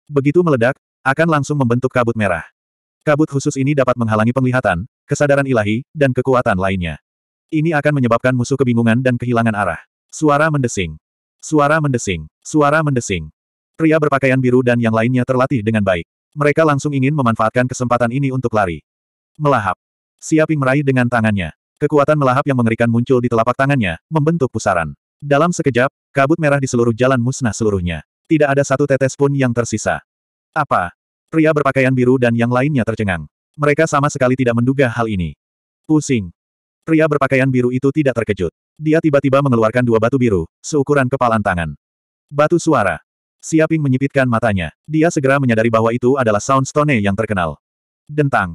Begitu meledak, akan langsung membentuk kabut merah. Kabut khusus ini dapat menghalangi penglihatan, kesadaran ilahi, dan kekuatan lainnya. Ini akan menyebabkan musuh kebingungan dan kehilangan arah. Suara mendesing. Suara mendesing. Suara mendesing. Pria berpakaian biru dan yang lainnya terlatih dengan baik. Mereka langsung ingin memanfaatkan kesempatan ini untuk lari. Melahap. Siaping meraih dengan tangannya. Kekuatan melahap yang mengerikan muncul di telapak tangannya, membentuk pusaran. Dalam sekejap, kabut merah di seluruh jalan musnah seluruhnya. Tidak ada satu tetes pun yang tersisa. Apa? Pria berpakaian biru dan yang lainnya tercengang. Mereka sama sekali tidak menduga hal ini. Pusing. Pria berpakaian biru itu tidak terkejut. Dia tiba-tiba mengeluarkan dua batu biru, seukuran kepalan tangan. Batu suara. Siaping menyipitkan matanya. Dia segera menyadari bahwa itu adalah Sound Stone yang terkenal. Dentang.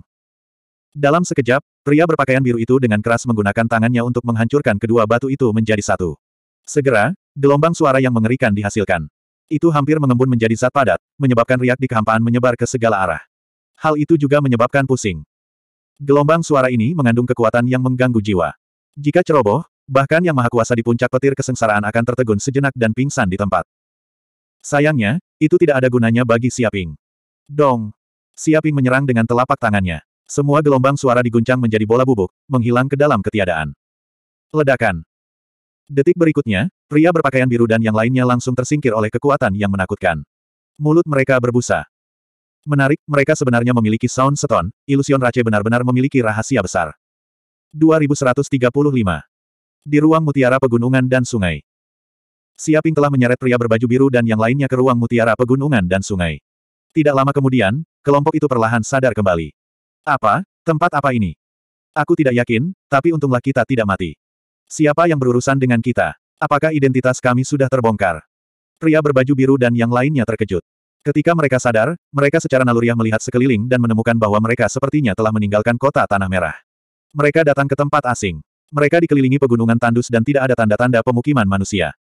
Dalam sekejap, pria berpakaian biru itu dengan keras menggunakan tangannya untuk menghancurkan kedua batu itu menjadi satu. Segera, gelombang suara yang mengerikan dihasilkan. Itu hampir mengembun menjadi zat padat, menyebabkan riak di kehampaan menyebar ke segala arah. Hal itu juga menyebabkan pusing. Gelombang suara ini mengandung kekuatan yang mengganggu jiwa. Jika ceroboh, bahkan yang maha kuasa di puncak petir kesengsaraan akan tertegun sejenak dan pingsan di tempat. Sayangnya, itu tidak ada gunanya bagi Siaping. Dong! Siaping menyerang dengan telapak tangannya. Semua gelombang suara diguncang menjadi bola bubuk, menghilang ke dalam ketiadaan. Ledakan! Detik berikutnya, pria berpakaian biru dan yang lainnya langsung tersingkir oleh kekuatan yang menakutkan. Mulut mereka berbusa. Menarik, mereka sebenarnya memiliki sound seton, ilusion Rache benar-benar memiliki rahasia besar. 2135 Di ruang mutiara pegunungan dan sungai. Siaping telah menyeret pria berbaju biru dan yang lainnya ke ruang mutiara pegunungan dan sungai. Tidak lama kemudian, kelompok itu perlahan sadar kembali. Apa? Tempat apa ini? Aku tidak yakin, tapi untunglah kita tidak mati. Siapa yang berurusan dengan kita? Apakah identitas kami sudah terbongkar? Pria berbaju biru dan yang lainnya terkejut. Ketika mereka sadar, mereka secara naluriah melihat sekeliling dan menemukan bahwa mereka sepertinya telah meninggalkan kota Tanah Merah. Mereka datang ke tempat asing. Mereka dikelilingi pegunungan tandus dan tidak ada tanda-tanda pemukiman manusia.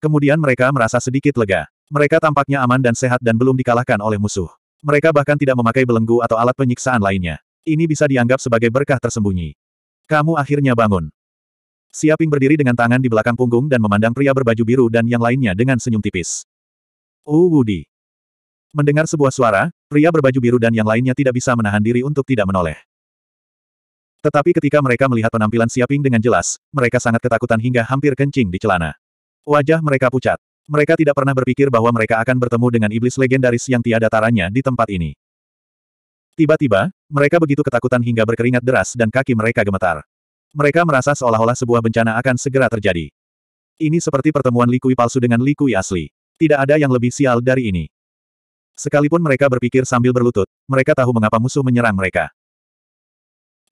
Kemudian mereka merasa sedikit lega. Mereka tampaknya aman dan sehat dan belum dikalahkan oleh musuh. Mereka bahkan tidak memakai belenggu atau alat penyiksaan lainnya. Ini bisa dianggap sebagai berkah tersembunyi. Kamu akhirnya bangun. Siaping berdiri dengan tangan di belakang punggung dan memandang pria berbaju biru dan yang lainnya dengan senyum tipis. Uh Woody. Mendengar sebuah suara, pria berbaju biru dan yang lainnya tidak bisa menahan diri untuk tidak menoleh. Tetapi ketika mereka melihat penampilan Siaping dengan jelas, mereka sangat ketakutan hingga hampir kencing di celana. Wajah mereka pucat. Mereka tidak pernah berpikir bahwa mereka akan bertemu dengan iblis legendaris yang tiada taranya di tempat ini. Tiba-tiba, mereka begitu ketakutan hingga berkeringat deras dan kaki mereka gemetar. Mereka merasa seolah-olah sebuah bencana akan segera terjadi. Ini seperti pertemuan Likui palsu dengan Likui asli. Tidak ada yang lebih sial dari ini. Sekalipun mereka berpikir sambil berlutut, mereka tahu mengapa musuh menyerang mereka.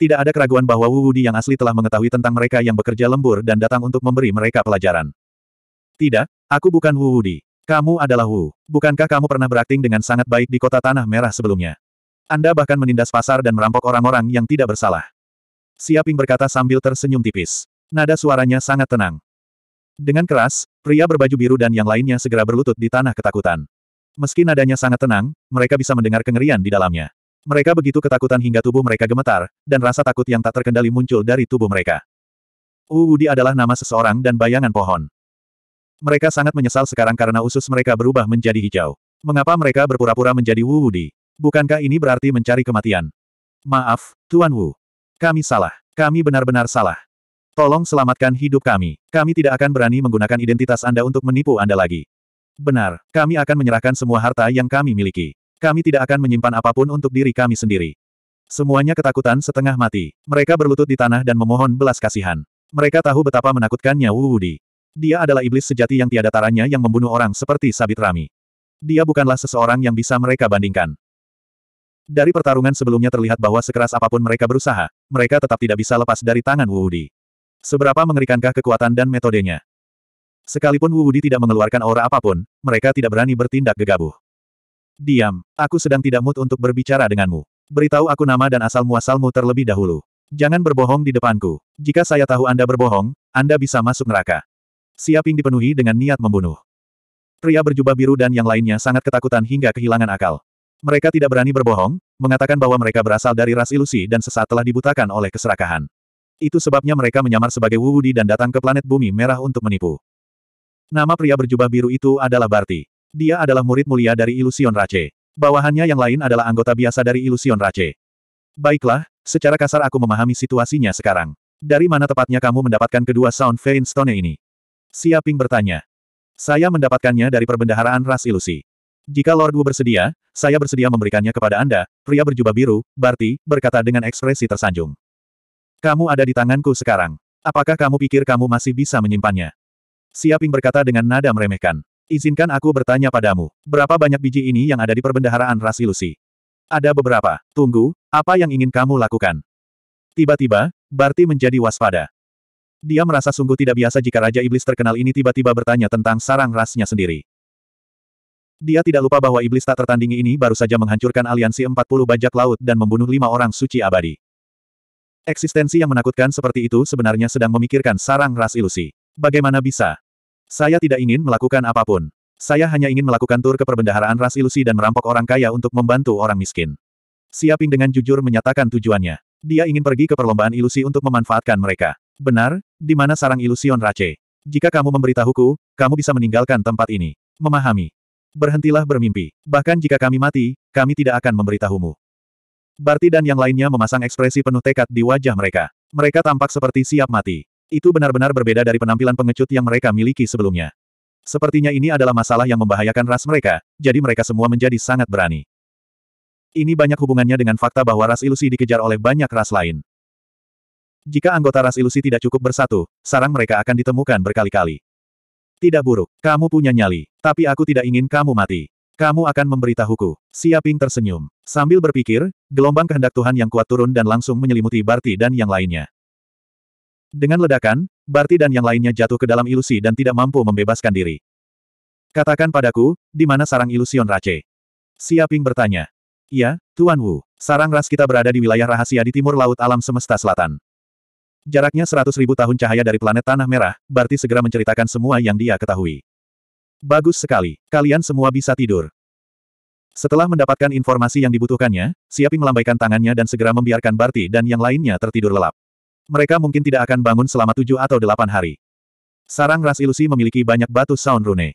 Tidak ada keraguan bahwa Wu Wudi yang asli telah mengetahui tentang mereka yang bekerja lembur dan datang untuk memberi mereka pelajaran. Tidak, aku bukan Wu Wudi. Kamu adalah Wu. Bukankah kamu pernah berakting dengan sangat baik di kota Tanah Merah sebelumnya? Anda bahkan menindas pasar dan merampok orang-orang yang tidak bersalah. Siaping berkata sambil tersenyum tipis. Nada suaranya sangat tenang. Dengan keras, pria berbaju biru dan yang lainnya segera berlutut di tanah ketakutan. Meski nadanya sangat tenang, mereka bisa mendengar kengerian di dalamnya. Mereka begitu ketakutan hingga tubuh mereka gemetar, dan rasa takut yang tak terkendali muncul dari tubuh mereka. Uwudi adalah nama seseorang dan bayangan pohon. Mereka sangat menyesal sekarang karena usus mereka berubah menjadi hijau. Mengapa mereka berpura-pura menjadi Wu Wudi? Bukankah ini berarti mencari kematian? Maaf, Tuan Wu. Kami salah. Kami benar-benar salah. Tolong selamatkan hidup kami. Kami tidak akan berani menggunakan identitas Anda untuk menipu Anda lagi. Benar, kami akan menyerahkan semua harta yang kami miliki. Kami tidak akan menyimpan apapun untuk diri kami sendiri. Semuanya ketakutan setengah mati. Mereka berlutut di tanah dan memohon belas kasihan. Mereka tahu betapa menakutkannya Wu Wudi. Dia adalah iblis sejati yang tiada taranya yang membunuh orang seperti Sabit Rami. Dia bukanlah seseorang yang bisa mereka bandingkan. Dari pertarungan sebelumnya terlihat bahwa sekeras apapun mereka berusaha, mereka tetap tidak bisa lepas dari tangan Wu Wudi. Seberapa mengerikankah kekuatan dan metodenya? Sekalipun Wu Wudi tidak mengeluarkan aura apapun, mereka tidak berani bertindak gegabah. Diam, aku sedang tidak mood untuk berbicara denganmu. Beritahu aku nama dan asal-muasalmu terlebih dahulu. Jangan berbohong di depanku. Jika saya tahu Anda berbohong, Anda bisa masuk neraka. Siaping dipenuhi dengan niat membunuh. Pria berjubah biru dan yang lainnya sangat ketakutan hingga kehilangan akal. Mereka tidak berani berbohong, mengatakan bahwa mereka berasal dari ras ilusi dan sesat telah dibutakan oleh keserakahan. Itu sebabnya mereka menyamar sebagai wudi dan datang ke planet bumi merah untuk menipu. Nama pria berjubah biru itu adalah Barti. Dia adalah murid mulia dari Ilusion Rache. Bawahannya yang lain adalah anggota biasa dari Ilusion Rache. Baiklah, secara kasar aku memahami situasinya sekarang. Dari mana tepatnya kamu mendapatkan kedua Sound Vein Stone ini? Siaping bertanya. Saya mendapatkannya dari perbendaharaan ras ilusi. Jika Lord Wu bersedia, saya bersedia memberikannya kepada Anda, pria berjubah biru, Barty, berkata dengan ekspresi tersanjung. Kamu ada di tanganku sekarang. Apakah kamu pikir kamu masih bisa menyimpannya? Siaping berkata dengan nada meremehkan. Izinkan aku bertanya padamu, berapa banyak biji ini yang ada di perbendaharaan ras ilusi? Ada beberapa. Tunggu, apa yang ingin kamu lakukan? Tiba-tiba, Barti menjadi waspada. Dia merasa sungguh tidak biasa jika Raja Iblis terkenal ini tiba-tiba bertanya tentang sarang rasnya sendiri. Dia tidak lupa bahwa iblis tak tertandingi ini baru saja menghancurkan aliansi 40 bajak laut dan membunuh lima orang suci abadi. Eksistensi yang menakutkan seperti itu sebenarnya sedang memikirkan sarang ras ilusi. Bagaimana bisa? Saya tidak ingin melakukan apapun. Saya hanya ingin melakukan tur ke perbendaharaan ras ilusi dan merampok orang kaya untuk membantu orang miskin. Siaping dengan jujur menyatakan tujuannya. Dia ingin pergi ke perlombaan ilusi untuk memanfaatkan mereka. Benar, di mana sarang ilusion race? Jika kamu memberitahuku, kamu bisa meninggalkan tempat ini. Memahami. Berhentilah bermimpi. Bahkan jika kami mati, kami tidak akan memberitahumu. Barti dan yang lainnya memasang ekspresi penuh tekad di wajah mereka. Mereka tampak seperti siap mati. Itu benar-benar berbeda dari penampilan pengecut yang mereka miliki sebelumnya. Sepertinya ini adalah masalah yang membahayakan ras mereka, jadi mereka semua menjadi sangat berani. Ini banyak hubungannya dengan fakta bahwa ras ilusi dikejar oleh banyak ras lain. Jika anggota ras ilusi tidak cukup bersatu, sarang mereka akan ditemukan berkali-kali. Tidak buruk, kamu punya nyali, tapi aku tidak ingin kamu mati. Kamu akan memberitahuku. Siaping tersenyum. Sambil berpikir, gelombang kehendak Tuhan yang kuat turun dan langsung menyelimuti Barti dan yang lainnya. Dengan ledakan, Barti dan yang lainnya jatuh ke dalam ilusi dan tidak mampu membebaskan diri. Katakan padaku, di mana sarang ilusion race? Siaping bertanya. Ya, Tuan Wu, sarang ras kita berada di wilayah rahasia di timur laut alam semesta selatan. Jaraknya seratus ribu tahun cahaya dari planet Tanah Merah, Barti segera menceritakan semua yang dia ketahui. Bagus sekali, kalian semua bisa tidur. Setelah mendapatkan informasi yang dibutuhkannya, Siapi melambaikan tangannya dan segera membiarkan Barti dan yang lainnya tertidur lelap. Mereka mungkin tidak akan bangun selama tujuh atau delapan hari. Sarang ras ilusi memiliki banyak batu sound rune.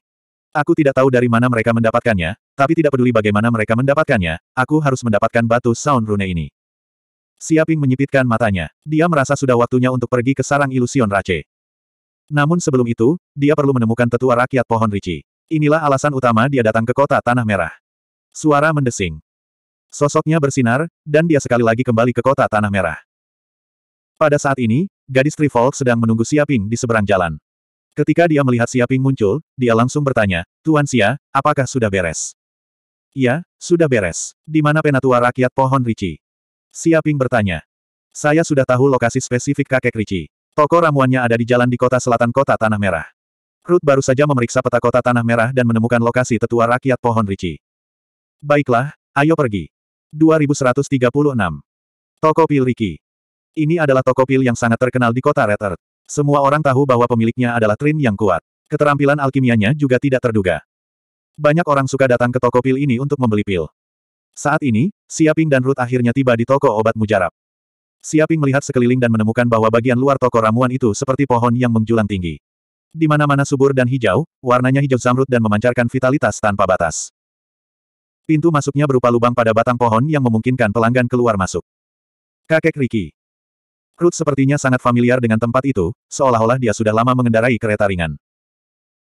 Aku tidak tahu dari mana mereka mendapatkannya, tapi tidak peduli bagaimana mereka mendapatkannya, aku harus mendapatkan batu sound rune ini. Siaping menyipitkan matanya. Dia merasa sudah waktunya untuk pergi ke sarang ilusion Rache. Namun sebelum itu, dia perlu menemukan tetua rakyat pohon Ricci. Inilah alasan utama dia datang ke kota Tanah Merah. Suara mendesing. Sosoknya bersinar, dan dia sekali lagi kembali ke kota Tanah Merah. Pada saat ini, gadis Trifold sedang menunggu Siaping di seberang jalan. Ketika dia melihat Siaping muncul, dia langsung bertanya, Tuan Sia, apakah sudah beres? Ya, sudah beres. Di mana penatua rakyat pohon Ricci? Siaping bertanya. Saya sudah tahu lokasi spesifik kakek Ricci. Toko ramuannya ada di jalan di kota selatan kota Tanah Merah. Ruth baru saja memeriksa peta kota Tanah Merah dan menemukan lokasi tetua rakyat pohon Ricci. Baiklah, ayo pergi. 2136. Toko Pil Ricci. Ini adalah toko pil yang sangat terkenal di kota Red Earth. Semua orang tahu bahwa pemiliknya adalah Trin yang kuat. Keterampilan alkimianya juga tidak terduga. Banyak orang suka datang ke toko pil ini untuk membeli pil. Saat ini, Siaping dan Ruth akhirnya tiba di toko obat mujarab. Siaping melihat sekeliling dan menemukan bahwa bagian luar toko ramuan itu seperti pohon yang menjulang tinggi. Di mana-mana subur dan hijau, warnanya hijau zamrud dan memancarkan vitalitas tanpa batas. Pintu masuknya berupa lubang pada batang pohon yang memungkinkan pelanggan keluar masuk. Kakek Riki. Ruth sepertinya sangat familiar dengan tempat itu, seolah-olah dia sudah lama mengendarai kereta ringan.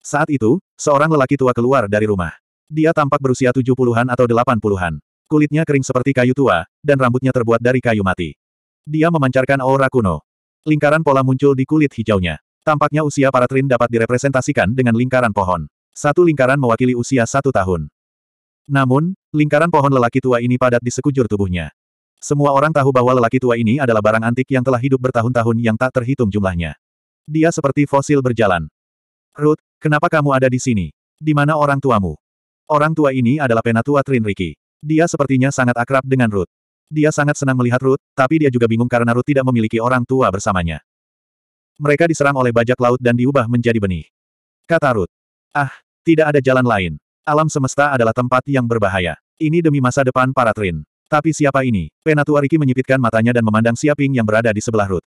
Saat itu, seorang lelaki tua keluar dari rumah. Dia tampak berusia tujuh puluhan atau delapan puluhan. Kulitnya kering seperti kayu tua, dan rambutnya terbuat dari kayu mati. Dia memancarkan aura kuno. Lingkaran pola muncul di kulit hijaunya. Tampaknya usia para Trin dapat direpresentasikan dengan lingkaran pohon. Satu lingkaran mewakili usia satu tahun. Namun, lingkaran pohon lelaki tua ini padat di sekujur tubuhnya. Semua orang tahu bahwa lelaki tua ini adalah barang antik yang telah hidup bertahun-tahun yang tak terhitung jumlahnya. Dia seperti fosil berjalan. Ruth, kenapa kamu ada di sini? Di mana orang tuamu? Orang tua ini adalah penatua Trin Riki. Dia sepertinya sangat akrab dengan Ruth. Dia sangat senang melihat Ruth, tapi dia juga bingung karena Ruth tidak memiliki orang tua bersamanya. Mereka diserang oleh bajak laut dan diubah menjadi benih. Kata Ruth. Ah, tidak ada jalan lain. Alam semesta adalah tempat yang berbahaya. Ini demi masa depan para Trin. Tapi siapa ini? Penatua Riki menyipitkan matanya dan memandang Siaping yang berada di sebelah Ruth.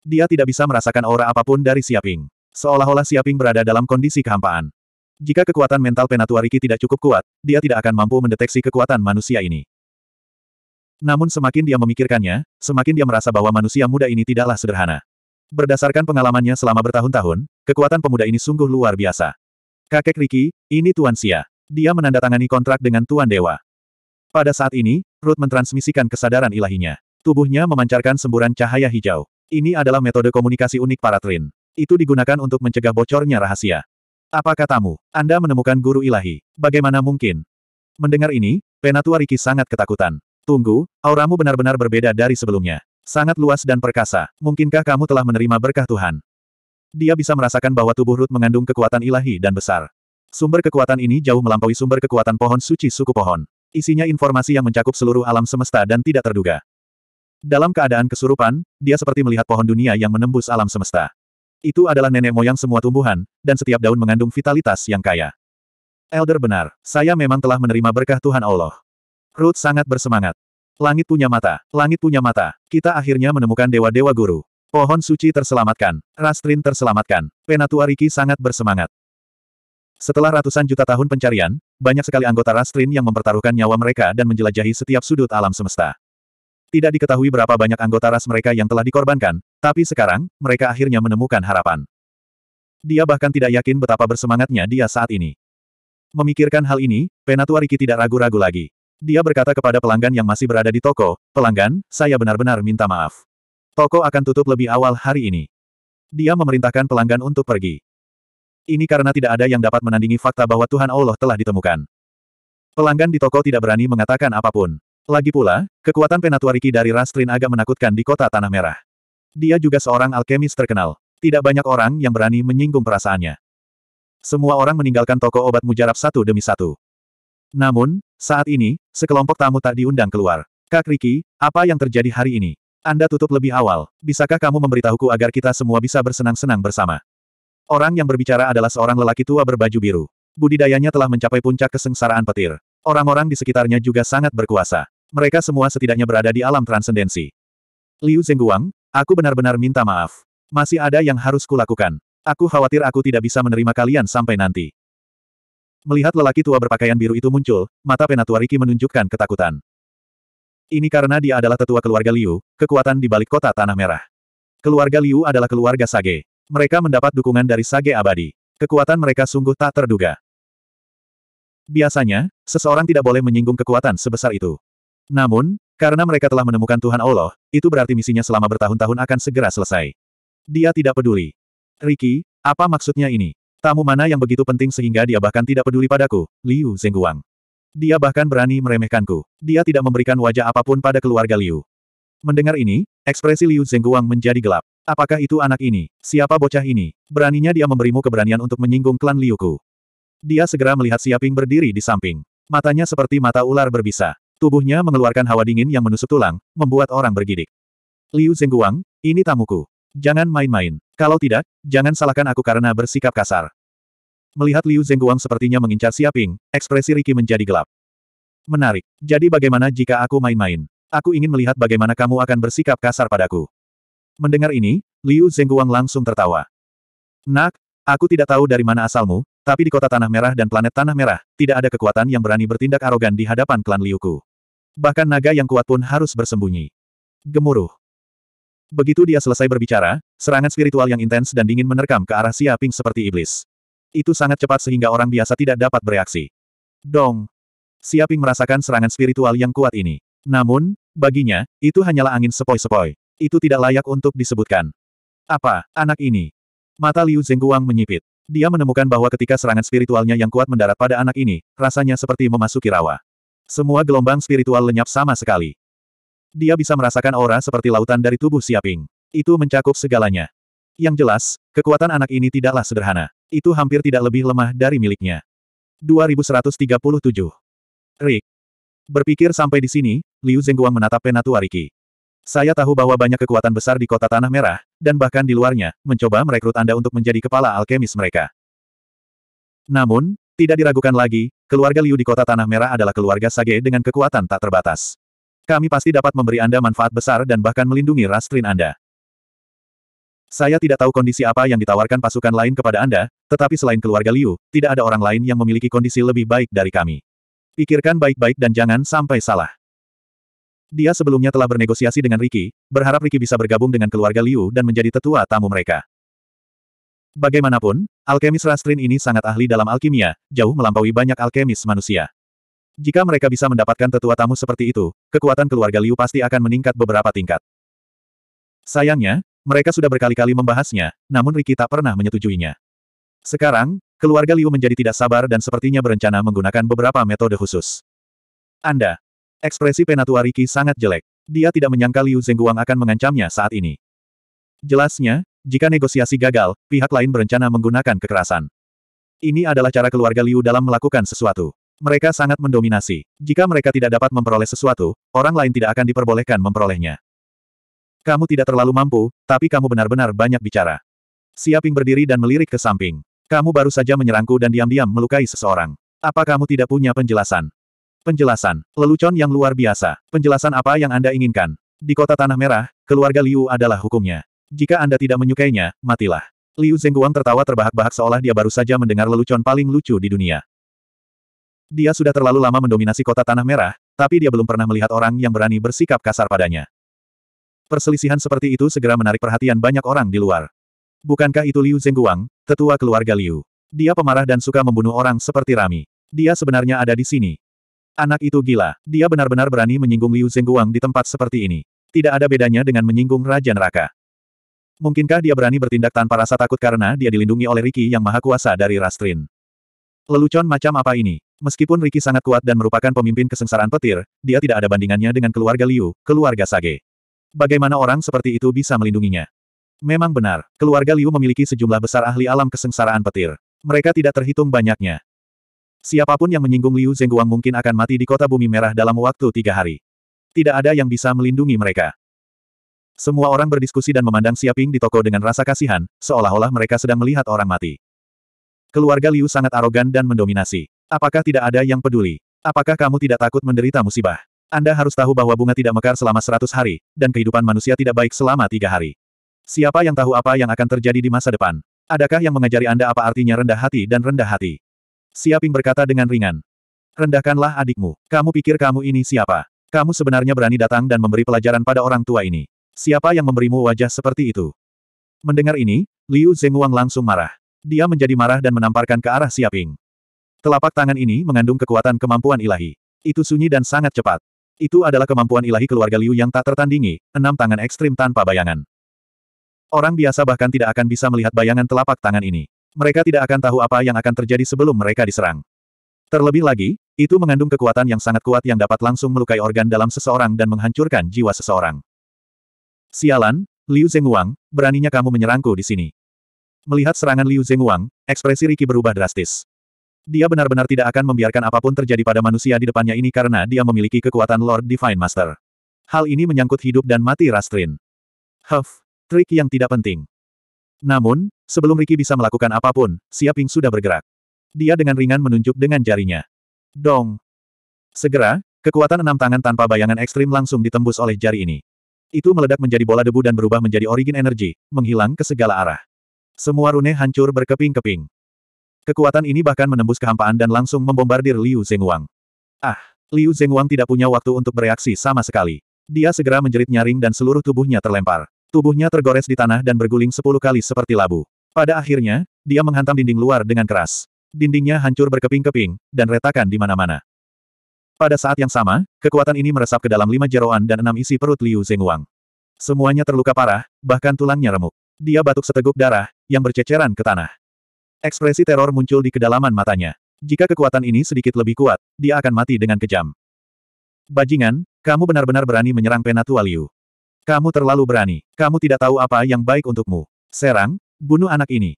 Dia tidak bisa merasakan aura apapun dari Siaping. Seolah-olah Siaping berada dalam kondisi kehampaan. Jika kekuatan mental Penatua Riki tidak cukup kuat, dia tidak akan mampu mendeteksi kekuatan manusia ini. Namun semakin dia memikirkannya, semakin dia merasa bahwa manusia muda ini tidaklah sederhana. Berdasarkan pengalamannya selama bertahun-tahun, kekuatan pemuda ini sungguh luar biasa. Kakek Riki, ini Tuan Sia. Dia menandatangani kontrak dengan Tuan Dewa. Pada saat ini, Ruth mentransmisikan kesadaran ilahinya. Tubuhnya memancarkan semburan cahaya hijau. Ini adalah metode komunikasi unik para Trin. Itu digunakan untuk mencegah bocornya rahasia. Apa katamu? Anda menemukan guru ilahi. Bagaimana mungkin? Mendengar ini, Penatua Riki sangat ketakutan. Tunggu, auramu benar-benar berbeda dari sebelumnya. Sangat luas dan perkasa. Mungkinkah kamu telah menerima berkah Tuhan? Dia bisa merasakan bahwa tubuh Ruth mengandung kekuatan ilahi dan besar. Sumber kekuatan ini jauh melampaui sumber kekuatan pohon suci suku pohon. Isinya informasi yang mencakup seluruh alam semesta dan tidak terduga. Dalam keadaan kesurupan, dia seperti melihat pohon dunia yang menembus alam semesta. Itu adalah nenek moyang semua tumbuhan, dan setiap daun mengandung vitalitas yang kaya. Elder benar, saya memang telah menerima berkah Tuhan Allah. Ruth sangat bersemangat. Langit punya mata, langit punya mata, kita akhirnya menemukan dewa-dewa guru. Pohon suci terselamatkan, Rastrin terselamatkan, Penatua Riki sangat bersemangat. Setelah ratusan juta tahun pencarian, banyak sekali anggota Rastrin yang mempertaruhkan nyawa mereka dan menjelajahi setiap sudut alam semesta. Tidak diketahui berapa banyak anggota ras mereka yang telah dikorbankan, tapi sekarang, mereka akhirnya menemukan harapan. Dia bahkan tidak yakin betapa bersemangatnya dia saat ini. Memikirkan hal ini, Penatua Riki tidak ragu-ragu lagi. Dia berkata kepada pelanggan yang masih berada di toko, pelanggan, saya benar-benar minta maaf. Toko akan tutup lebih awal hari ini. Dia memerintahkan pelanggan untuk pergi. Ini karena tidak ada yang dapat menandingi fakta bahwa Tuhan Allah telah ditemukan. Pelanggan di toko tidak berani mengatakan apapun. Lagi pula, kekuatan Penatuariki dari Rastrin agak menakutkan di kota Tanah Merah. Dia juga seorang alkemis terkenal. Tidak banyak orang yang berani menyinggung perasaannya. Semua orang meninggalkan toko obat mujarab satu demi satu. Namun, saat ini, sekelompok tamu tak diundang keluar. Kak Riki, apa yang terjadi hari ini? Anda tutup lebih awal. Bisakah kamu memberitahuku agar kita semua bisa bersenang-senang bersama? Orang yang berbicara adalah seorang lelaki tua berbaju biru. Budidayanya telah mencapai puncak kesengsaraan petir. Orang-orang di sekitarnya juga sangat berkuasa. Mereka semua setidaknya berada di alam transendensi. Liu Zengguang, aku benar-benar minta maaf. Masih ada yang harus kulakukan. Aku khawatir aku tidak bisa menerima kalian sampai nanti. Melihat lelaki tua berpakaian biru itu muncul, mata penatua Riki menunjukkan ketakutan. Ini karena dia adalah tetua keluarga Liu, kekuatan di balik kota Tanah Merah. Keluarga Liu adalah keluarga Sage. Mereka mendapat dukungan dari Sage Abadi. Kekuatan mereka sungguh tak terduga. Biasanya, seseorang tidak boleh menyinggung kekuatan sebesar itu. Namun, karena mereka telah menemukan Tuhan Allah, itu berarti misinya selama bertahun-tahun akan segera selesai. Dia tidak peduli. Ricky, apa maksudnya ini? Tamu mana yang begitu penting sehingga dia bahkan tidak peduli padaku, Liu Zengguang. Dia bahkan berani meremehkanku. Dia tidak memberikan wajah apapun pada keluarga Liu. Mendengar ini, ekspresi Liu Zengguang menjadi gelap. Apakah itu anak ini? Siapa bocah ini? Beraninya dia memberimu keberanian untuk menyinggung klan Liuku. Dia segera melihat Siaping berdiri di samping. Matanya seperti mata ular berbisa. Tubuhnya mengeluarkan hawa dingin yang menusuk tulang, membuat orang bergidik. Liu Zengguang, ini tamuku. Jangan main-main. Kalau tidak, jangan salahkan aku karena bersikap kasar. Melihat Liu Zengguang sepertinya mengincar Siaping, ekspresi Riki menjadi gelap. Menarik. Jadi bagaimana jika aku main-main? Aku ingin melihat bagaimana kamu akan bersikap kasar padaku. Mendengar ini, Liu Zengguang langsung tertawa. Nak, aku tidak tahu dari mana asalmu, tapi di kota Tanah Merah dan planet Tanah Merah, tidak ada kekuatan yang berani bertindak arogan di hadapan klan Liuku. Bahkan naga yang kuat pun harus bersembunyi. Gemuruh. Begitu dia selesai berbicara, serangan spiritual yang intens dan dingin menerkam ke arah Siaping seperti iblis. Itu sangat cepat sehingga orang biasa tidak dapat bereaksi. Dong! Siaping merasakan serangan spiritual yang kuat ini. Namun, baginya, itu hanyalah angin sepoi-sepoi. Itu tidak layak untuk disebutkan. Apa, anak ini? Mata Liu Zengguang menyipit. Dia menemukan bahwa ketika serangan spiritualnya yang kuat mendarat pada anak ini, rasanya seperti memasuki rawa. Semua gelombang spiritual lenyap sama sekali. Dia bisa merasakan aura seperti lautan dari tubuh Siaping. Itu mencakup segalanya. Yang jelas, kekuatan anak ini tidaklah sederhana. Itu hampir tidak lebih lemah dari miliknya. 2137. Rick. Berpikir sampai di sini, Liu Zengguang menatap Penatua Riki. Saya tahu bahwa banyak kekuatan besar di kota Tanah Merah, dan bahkan di luarnya, mencoba merekrut Anda untuk menjadi kepala alkemis mereka. Namun, tidak diragukan lagi, keluarga Liu di kota Tanah Merah adalah keluarga Sage dengan kekuatan tak terbatas. Kami pasti dapat memberi Anda manfaat besar dan bahkan melindungi ras Anda. Saya tidak tahu kondisi apa yang ditawarkan pasukan lain kepada Anda, tetapi selain keluarga Liu, tidak ada orang lain yang memiliki kondisi lebih baik dari kami. Pikirkan baik-baik dan jangan sampai salah. Dia sebelumnya telah bernegosiasi dengan Ricky, berharap Ricky bisa bergabung dengan keluarga Liu dan menjadi tetua tamu mereka. Bagaimanapun, alkemis Rastrin ini sangat ahli dalam alkimia, jauh melampaui banyak alkemis manusia. Jika mereka bisa mendapatkan tetua tamu seperti itu, kekuatan keluarga Liu pasti akan meningkat beberapa tingkat. Sayangnya, mereka sudah berkali-kali membahasnya, namun Riki tak pernah menyetujuinya. Sekarang, keluarga Liu menjadi tidak sabar dan sepertinya berencana menggunakan beberapa metode khusus. Anda. Ekspresi penatua Riki sangat jelek. Dia tidak menyangka Liu Zengguang akan mengancamnya saat ini. Jelasnya, jika negosiasi gagal, pihak lain berencana menggunakan kekerasan. Ini adalah cara keluarga Liu dalam melakukan sesuatu. Mereka sangat mendominasi. Jika mereka tidak dapat memperoleh sesuatu, orang lain tidak akan diperbolehkan memperolehnya. Kamu tidak terlalu mampu, tapi kamu benar-benar banyak bicara. Siaping berdiri dan melirik ke samping. Kamu baru saja menyerangku dan diam-diam melukai seseorang. Apa kamu tidak punya penjelasan? Penjelasan. Lelucon yang luar biasa. Penjelasan apa yang Anda inginkan? Di kota Tanah Merah, keluarga Liu adalah hukumnya. Jika Anda tidak menyukainya, matilah. Liu Zengguang tertawa terbahak-bahak seolah dia baru saja mendengar lelucon paling lucu di dunia. Dia sudah terlalu lama mendominasi kota Tanah Merah, tapi dia belum pernah melihat orang yang berani bersikap kasar padanya. Perselisihan seperti itu segera menarik perhatian banyak orang di luar. Bukankah itu Liu Zengguang, tetua keluarga Liu? Dia pemarah dan suka membunuh orang seperti Rami. Dia sebenarnya ada di sini. Anak itu gila. Dia benar-benar berani menyinggung Liu Zengguang di tempat seperti ini. Tidak ada bedanya dengan menyinggung Raja Neraka. Mungkinkah dia berani bertindak tanpa rasa takut karena dia dilindungi oleh Riki yang maha kuasa dari Rastrin? Lelucon macam apa ini? Meskipun Riki sangat kuat dan merupakan pemimpin kesengsaraan petir, dia tidak ada bandingannya dengan keluarga Liu, keluarga Sage. Bagaimana orang seperti itu bisa melindunginya? Memang benar, keluarga Liu memiliki sejumlah besar ahli alam kesengsaraan petir. Mereka tidak terhitung banyaknya. Siapapun yang menyinggung Liu Zengguang mungkin akan mati di kota bumi merah dalam waktu tiga hari. Tidak ada yang bisa melindungi mereka. Semua orang berdiskusi dan memandang Siaping di toko dengan rasa kasihan, seolah-olah mereka sedang melihat orang mati. Keluarga Liu sangat arogan dan mendominasi. Apakah tidak ada yang peduli? Apakah kamu tidak takut menderita musibah? Anda harus tahu bahwa bunga tidak mekar selama seratus hari, dan kehidupan manusia tidak baik selama tiga hari. Siapa yang tahu apa yang akan terjadi di masa depan? Adakah yang mengajari Anda apa artinya rendah hati dan rendah hati? Siaping berkata dengan ringan. Rendahkanlah adikmu. Kamu pikir kamu ini siapa? Kamu sebenarnya berani datang dan memberi pelajaran pada orang tua ini. Siapa yang memberimu wajah seperti itu? Mendengar ini, Liu Zhenguang langsung marah. Dia menjadi marah dan menamparkan ke arah Siaping. Telapak tangan ini mengandung kekuatan kemampuan ilahi. Itu sunyi dan sangat cepat. Itu adalah kemampuan ilahi keluarga Liu yang tak tertandingi, enam tangan ekstrim tanpa bayangan. Orang biasa bahkan tidak akan bisa melihat bayangan telapak tangan ini. Mereka tidak akan tahu apa yang akan terjadi sebelum mereka diserang. Terlebih lagi, itu mengandung kekuatan yang sangat kuat yang dapat langsung melukai organ dalam seseorang dan menghancurkan jiwa seseorang. Sialan, Liu Zhenguang, beraninya kamu menyerangku di sini. Melihat serangan Liu Zhenguang, ekspresi Riki berubah drastis. Dia benar-benar tidak akan membiarkan apapun terjadi pada manusia di depannya ini karena dia memiliki kekuatan Lord Divine Master. Hal ini menyangkut hidup dan mati Rastrin. Huff, trik yang tidak penting. Namun, sebelum Riki bisa melakukan apapun, Siaping sudah bergerak. Dia dengan ringan menunjuk dengan jarinya. Dong. Segera, kekuatan enam tangan tanpa bayangan ekstrim langsung ditembus oleh jari ini. Itu meledak menjadi bola debu dan berubah menjadi origin energi, menghilang ke segala arah. Semua rune hancur berkeping-keping. Kekuatan ini bahkan menembus kehampaan dan langsung membombardir Liu Zhengwang. Ah, Liu Zhengwang tidak punya waktu untuk bereaksi sama sekali. Dia segera menjerit nyaring dan seluruh tubuhnya terlempar. Tubuhnya tergores di tanah dan berguling sepuluh kali seperti labu. Pada akhirnya, dia menghantam dinding luar dengan keras. Dindingnya hancur berkeping-keping, dan retakan di mana-mana. Pada saat yang sama, kekuatan ini meresap ke dalam lima jeroan dan enam isi perut Liu Zhengwang. Semuanya terluka parah, bahkan tulangnya remuk. Dia batuk seteguk darah, yang berceceran ke tanah. Ekspresi teror muncul di kedalaman matanya. Jika kekuatan ini sedikit lebih kuat, dia akan mati dengan kejam. Bajingan, kamu benar-benar berani menyerang Penatua Liu. Kamu terlalu berani. Kamu tidak tahu apa yang baik untukmu. Serang, bunuh anak ini.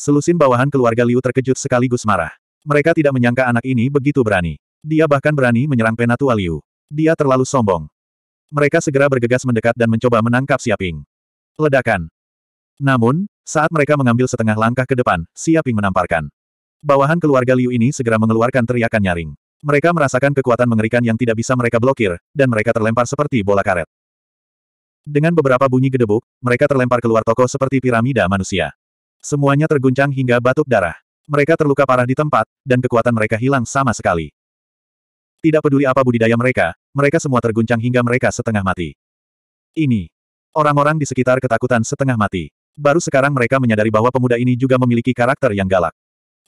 Selusin bawahan keluarga Liu terkejut sekaligus marah. Mereka tidak menyangka anak ini begitu berani. Dia bahkan berani menyerang Penatua Liu. Dia terlalu sombong. Mereka segera bergegas mendekat dan mencoba menangkap Siaping. Ledakan. Namun, saat mereka mengambil setengah langkah ke depan, Siaping menamparkan. Bawahan keluarga Liu ini segera mengeluarkan teriakan nyaring. Mereka merasakan kekuatan mengerikan yang tidak bisa mereka blokir, dan mereka terlempar seperti bola karet. Dengan beberapa bunyi gedebuk, mereka terlempar keluar toko seperti piramida manusia. Semuanya terguncang hingga batuk darah. Mereka terluka parah di tempat, dan kekuatan mereka hilang sama sekali. Tidak peduli apa budidaya mereka, mereka semua terguncang hingga mereka setengah mati. Ini. Orang-orang di sekitar ketakutan setengah mati. Baru sekarang mereka menyadari bahwa pemuda ini juga memiliki karakter yang galak.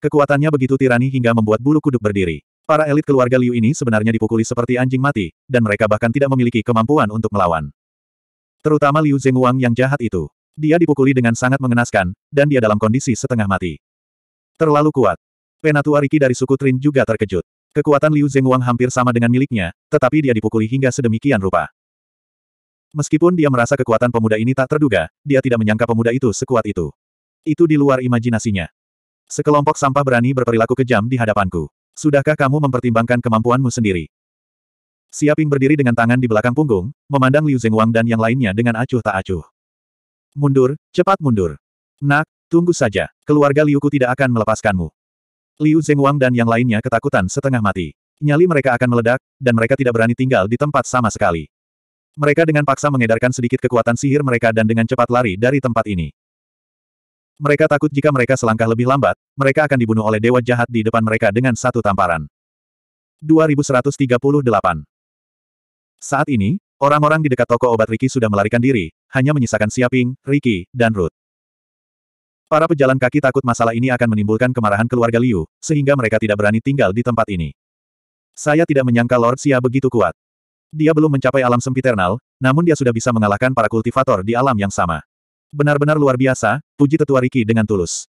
Kekuatannya begitu tirani hingga membuat bulu kuduk berdiri. Para elit keluarga Liu ini sebenarnya dipukuli seperti anjing mati, dan mereka bahkan tidak memiliki kemampuan untuk melawan. Terutama Liu Wang yang jahat itu. Dia dipukuli dengan sangat mengenaskan, dan dia dalam kondisi setengah mati. Terlalu kuat. Penatua Riki dari suku Trin juga terkejut. Kekuatan Liu Zhengwang hampir sama dengan miliknya, tetapi dia dipukuli hingga sedemikian rupa. Meskipun dia merasa kekuatan pemuda ini tak terduga, dia tidak menyangka pemuda itu sekuat itu. Itu di luar imajinasinya. Sekelompok sampah berani berperilaku kejam di hadapanku. Sudahkah kamu mempertimbangkan kemampuanmu sendiri? Siaping berdiri dengan tangan di belakang punggung, memandang Liu Zhengwang dan yang lainnya dengan acuh tak acuh. Mundur, cepat mundur. Nak, tunggu saja, keluarga Liuku tidak akan melepaskanmu. Liu Zhengwang dan yang lainnya ketakutan setengah mati. Nyali mereka akan meledak, dan mereka tidak berani tinggal di tempat sama sekali. Mereka dengan paksa mengedarkan sedikit kekuatan sihir mereka dan dengan cepat lari dari tempat ini. Mereka takut jika mereka selangkah lebih lambat, mereka akan dibunuh oleh dewa jahat di depan mereka dengan satu tamparan. 2138 Saat ini, orang-orang di dekat toko obat Riki sudah melarikan diri, hanya menyisakan Siaping, Riki, dan Ruth. Para pejalan kaki takut masalah ini akan menimbulkan kemarahan keluarga Liu, sehingga mereka tidak berani tinggal di tempat ini. Saya tidak menyangka Lord Xia begitu kuat. Dia belum mencapai alam sempiternal, namun dia sudah bisa mengalahkan para kultivator di alam yang sama. Benar-benar luar biasa, puji tetua Riki dengan tulus.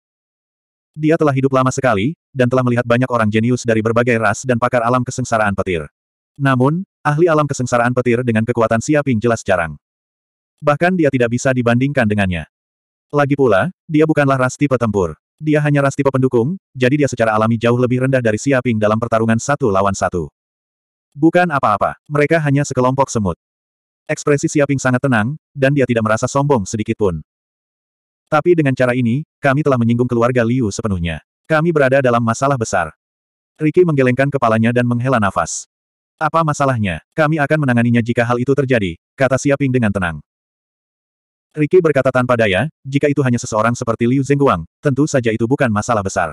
Dia telah hidup lama sekali, dan telah melihat banyak orang jenius dari berbagai ras dan pakar alam kesengsaraan petir. Namun, ahli alam kesengsaraan petir dengan kekuatan Xia Ping jelas jarang. Bahkan dia tidak bisa dibandingkan dengannya. Lagi pula, dia bukanlah ras tipe tempur. Dia hanya ras tipe pendukung, jadi dia secara alami jauh lebih rendah dari Siaping dalam pertarungan satu lawan satu. Bukan apa-apa, mereka hanya sekelompok semut. Ekspresi Siaping sangat tenang, dan dia tidak merasa sombong sedikitpun. Tapi dengan cara ini, kami telah menyinggung keluarga Liu sepenuhnya. Kami berada dalam masalah besar. Ricky menggelengkan kepalanya dan menghela nafas. Apa masalahnya? Kami akan menanganinya jika hal itu terjadi, kata Siaping dengan tenang. Riki berkata tanpa daya, jika itu hanya seseorang seperti Liu Zengguang, tentu saja itu bukan masalah besar.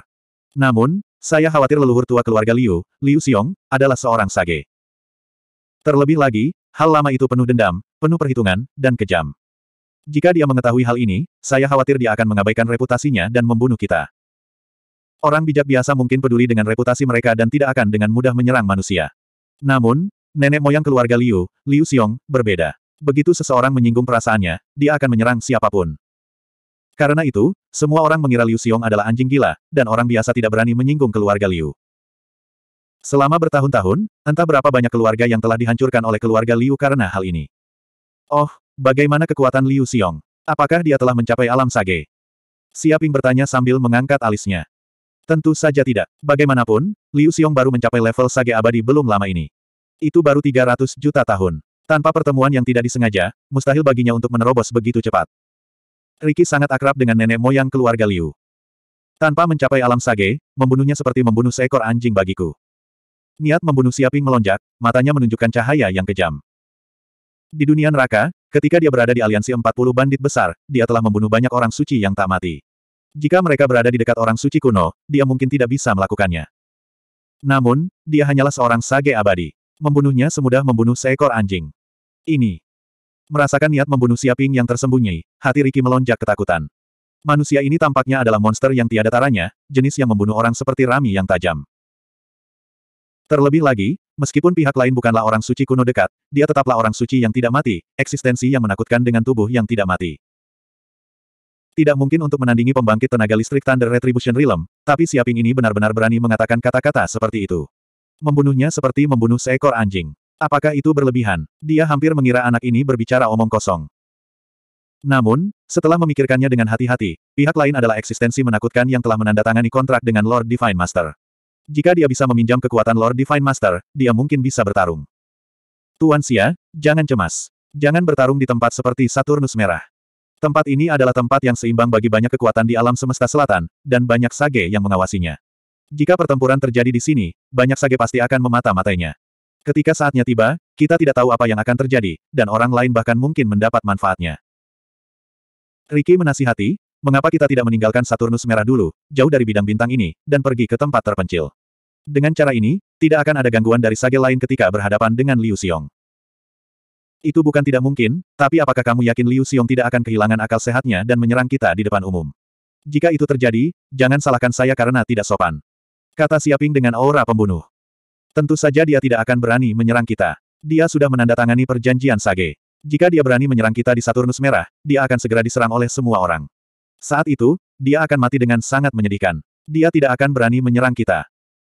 Namun, saya khawatir leluhur tua keluarga Liu, Liu Xiong, adalah seorang sage. Terlebih lagi, hal lama itu penuh dendam, penuh perhitungan, dan kejam. Jika dia mengetahui hal ini, saya khawatir dia akan mengabaikan reputasinya dan membunuh kita. Orang bijak biasa mungkin peduli dengan reputasi mereka dan tidak akan dengan mudah menyerang manusia. Namun, nenek moyang keluarga Liu, Liu Xiong, berbeda. Begitu seseorang menyinggung perasaannya, dia akan menyerang siapapun. Karena itu, semua orang mengira Liu Xiong adalah anjing gila, dan orang biasa tidak berani menyinggung keluarga Liu. Selama bertahun-tahun, entah berapa banyak keluarga yang telah dihancurkan oleh keluarga Liu karena hal ini. Oh, bagaimana kekuatan Liu Xiong? Apakah dia telah mencapai alam sage? Siaping bertanya sambil mengangkat alisnya. Tentu saja tidak. Bagaimanapun, Liu Xiong baru mencapai level Sage Abadi belum lama ini. Itu baru 300 juta tahun. Tanpa pertemuan yang tidak disengaja, mustahil baginya untuk menerobos begitu cepat. Riki sangat akrab dengan nenek moyang keluarga Liu. Tanpa mencapai alam sage, membunuhnya seperti membunuh seekor anjing bagiku. Niat membunuh Siaping melonjak, matanya menunjukkan cahaya yang kejam. Di dunia neraka, ketika dia berada di aliansi 40 bandit besar, dia telah membunuh banyak orang suci yang tak mati. Jika mereka berada di dekat orang suci kuno, dia mungkin tidak bisa melakukannya. Namun, dia hanyalah seorang sage abadi. Membunuhnya semudah membunuh seekor anjing ini. Merasakan niat membunuh Siaping yang tersembunyi, hati Riki melonjak ketakutan. Manusia ini tampaknya adalah monster yang tiada taranya, jenis yang membunuh orang seperti Rami yang tajam. Terlebih lagi, meskipun pihak lain bukanlah orang suci kuno dekat, dia tetaplah orang suci yang tidak mati, eksistensi yang menakutkan dengan tubuh yang tidak mati. Tidak mungkin untuk menandingi pembangkit tenaga listrik Thunder Retribution Realm, tapi Siaping ini benar-benar berani mengatakan kata-kata seperti itu. Membunuhnya seperti membunuh seekor anjing. Apakah itu berlebihan? Dia hampir mengira anak ini berbicara omong kosong. Namun, setelah memikirkannya dengan hati-hati, pihak lain adalah eksistensi menakutkan yang telah menandatangani kontrak dengan Lord Divine Master. Jika dia bisa meminjam kekuatan Lord Divine Master, dia mungkin bisa bertarung. Tuan Xia, jangan cemas. Jangan bertarung di tempat seperti Saturnus Merah. Tempat ini adalah tempat yang seimbang bagi banyak kekuatan di alam semesta selatan, dan banyak sage yang mengawasinya. Jika pertempuran terjadi di sini, banyak sage pasti akan memata-matainya. Ketika saatnya tiba, kita tidak tahu apa yang akan terjadi, dan orang lain bahkan mungkin mendapat manfaatnya. Ricky menasihati, mengapa kita tidak meninggalkan Saturnus Merah dulu, jauh dari bidang bintang ini, dan pergi ke tempat terpencil. Dengan cara ini, tidak akan ada gangguan dari sage lain ketika berhadapan dengan Liu Xiong. Itu bukan tidak mungkin, tapi apakah kamu yakin Liu Xiong tidak akan kehilangan akal sehatnya dan menyerang kita di depan umum? Jika itu terjadi, jangan salahkan saya karena tidak sopan. Kata Siaping dengan aura pembunuh. Tentu saja dia tidak akan berani menyerang kita. Dia sudah menandatangani perjanjian Sage. Jika dia berani menyerang kita di Saturnus Merah, dia akan segera diserang oleh semua orang. Saat itu, dia akan mati dengan sangat menyedihkan. Dia tidak akan berani menyerang kita.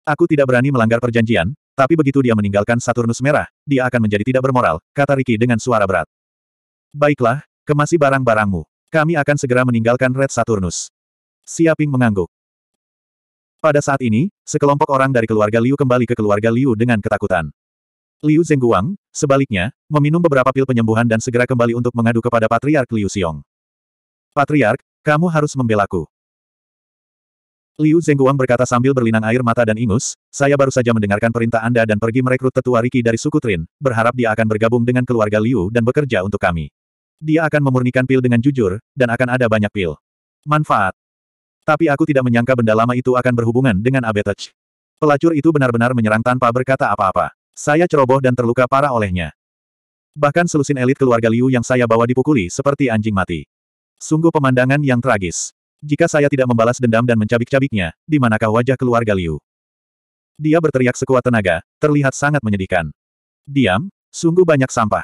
Aku tidak berani melanggar perjanjian, tapi begitu dia meninggalkan Saturnus Merah, dia akan menjadi tidak bermoral, kata Ricky dengan suara berat. Baiklah, kemasi barang-barangmu. Kami akan segera meninggalkan Red Saturnus. Siaping mengangguk. Pada saat ini, sekelompok orang dari keluarga Liu kembali ke keluarga Liu dengan ketakutan. Liu Zengguang, sebaliknya, meminum beberapa pil penyembuhan dan segera kembali untuk mengadu kepada Patriark Liu Xiong. Patriark, kamu harus membelaku. Liu Zengguang berkata sambil berlinang air mata dan ingus, saya baru saja mendengarkan perintah Anda dan pergi merekrut tetua Riki dari suku Trin, berharap dia akan bergabung dengan keluarga Liu dan bekerja untuk kami. Dia akan memurnikan pil dengan jujur, dan akan ada banyak pil. Manfaat tapi aku tidak menyangka benda lama itu akan berhubungan dengan Abetech. Pelacur itu benar-benar menyerang tanpa berkata apa-apa. Saya ceroboh dan terluka parah olehnya. Bahkan selusin elit keluarga Liu yang saya bawa dipukuli seperti anjing mati. Sungguh pemandangan yang tragis. Jika saya tidak membalas dendam dan mencabik-cabiknya, di manakah wajah keluarga Liu? Dia berteriak sekuat tenaga, terlihat sangat menyedihkan. Diam, sungguh banyak sampah.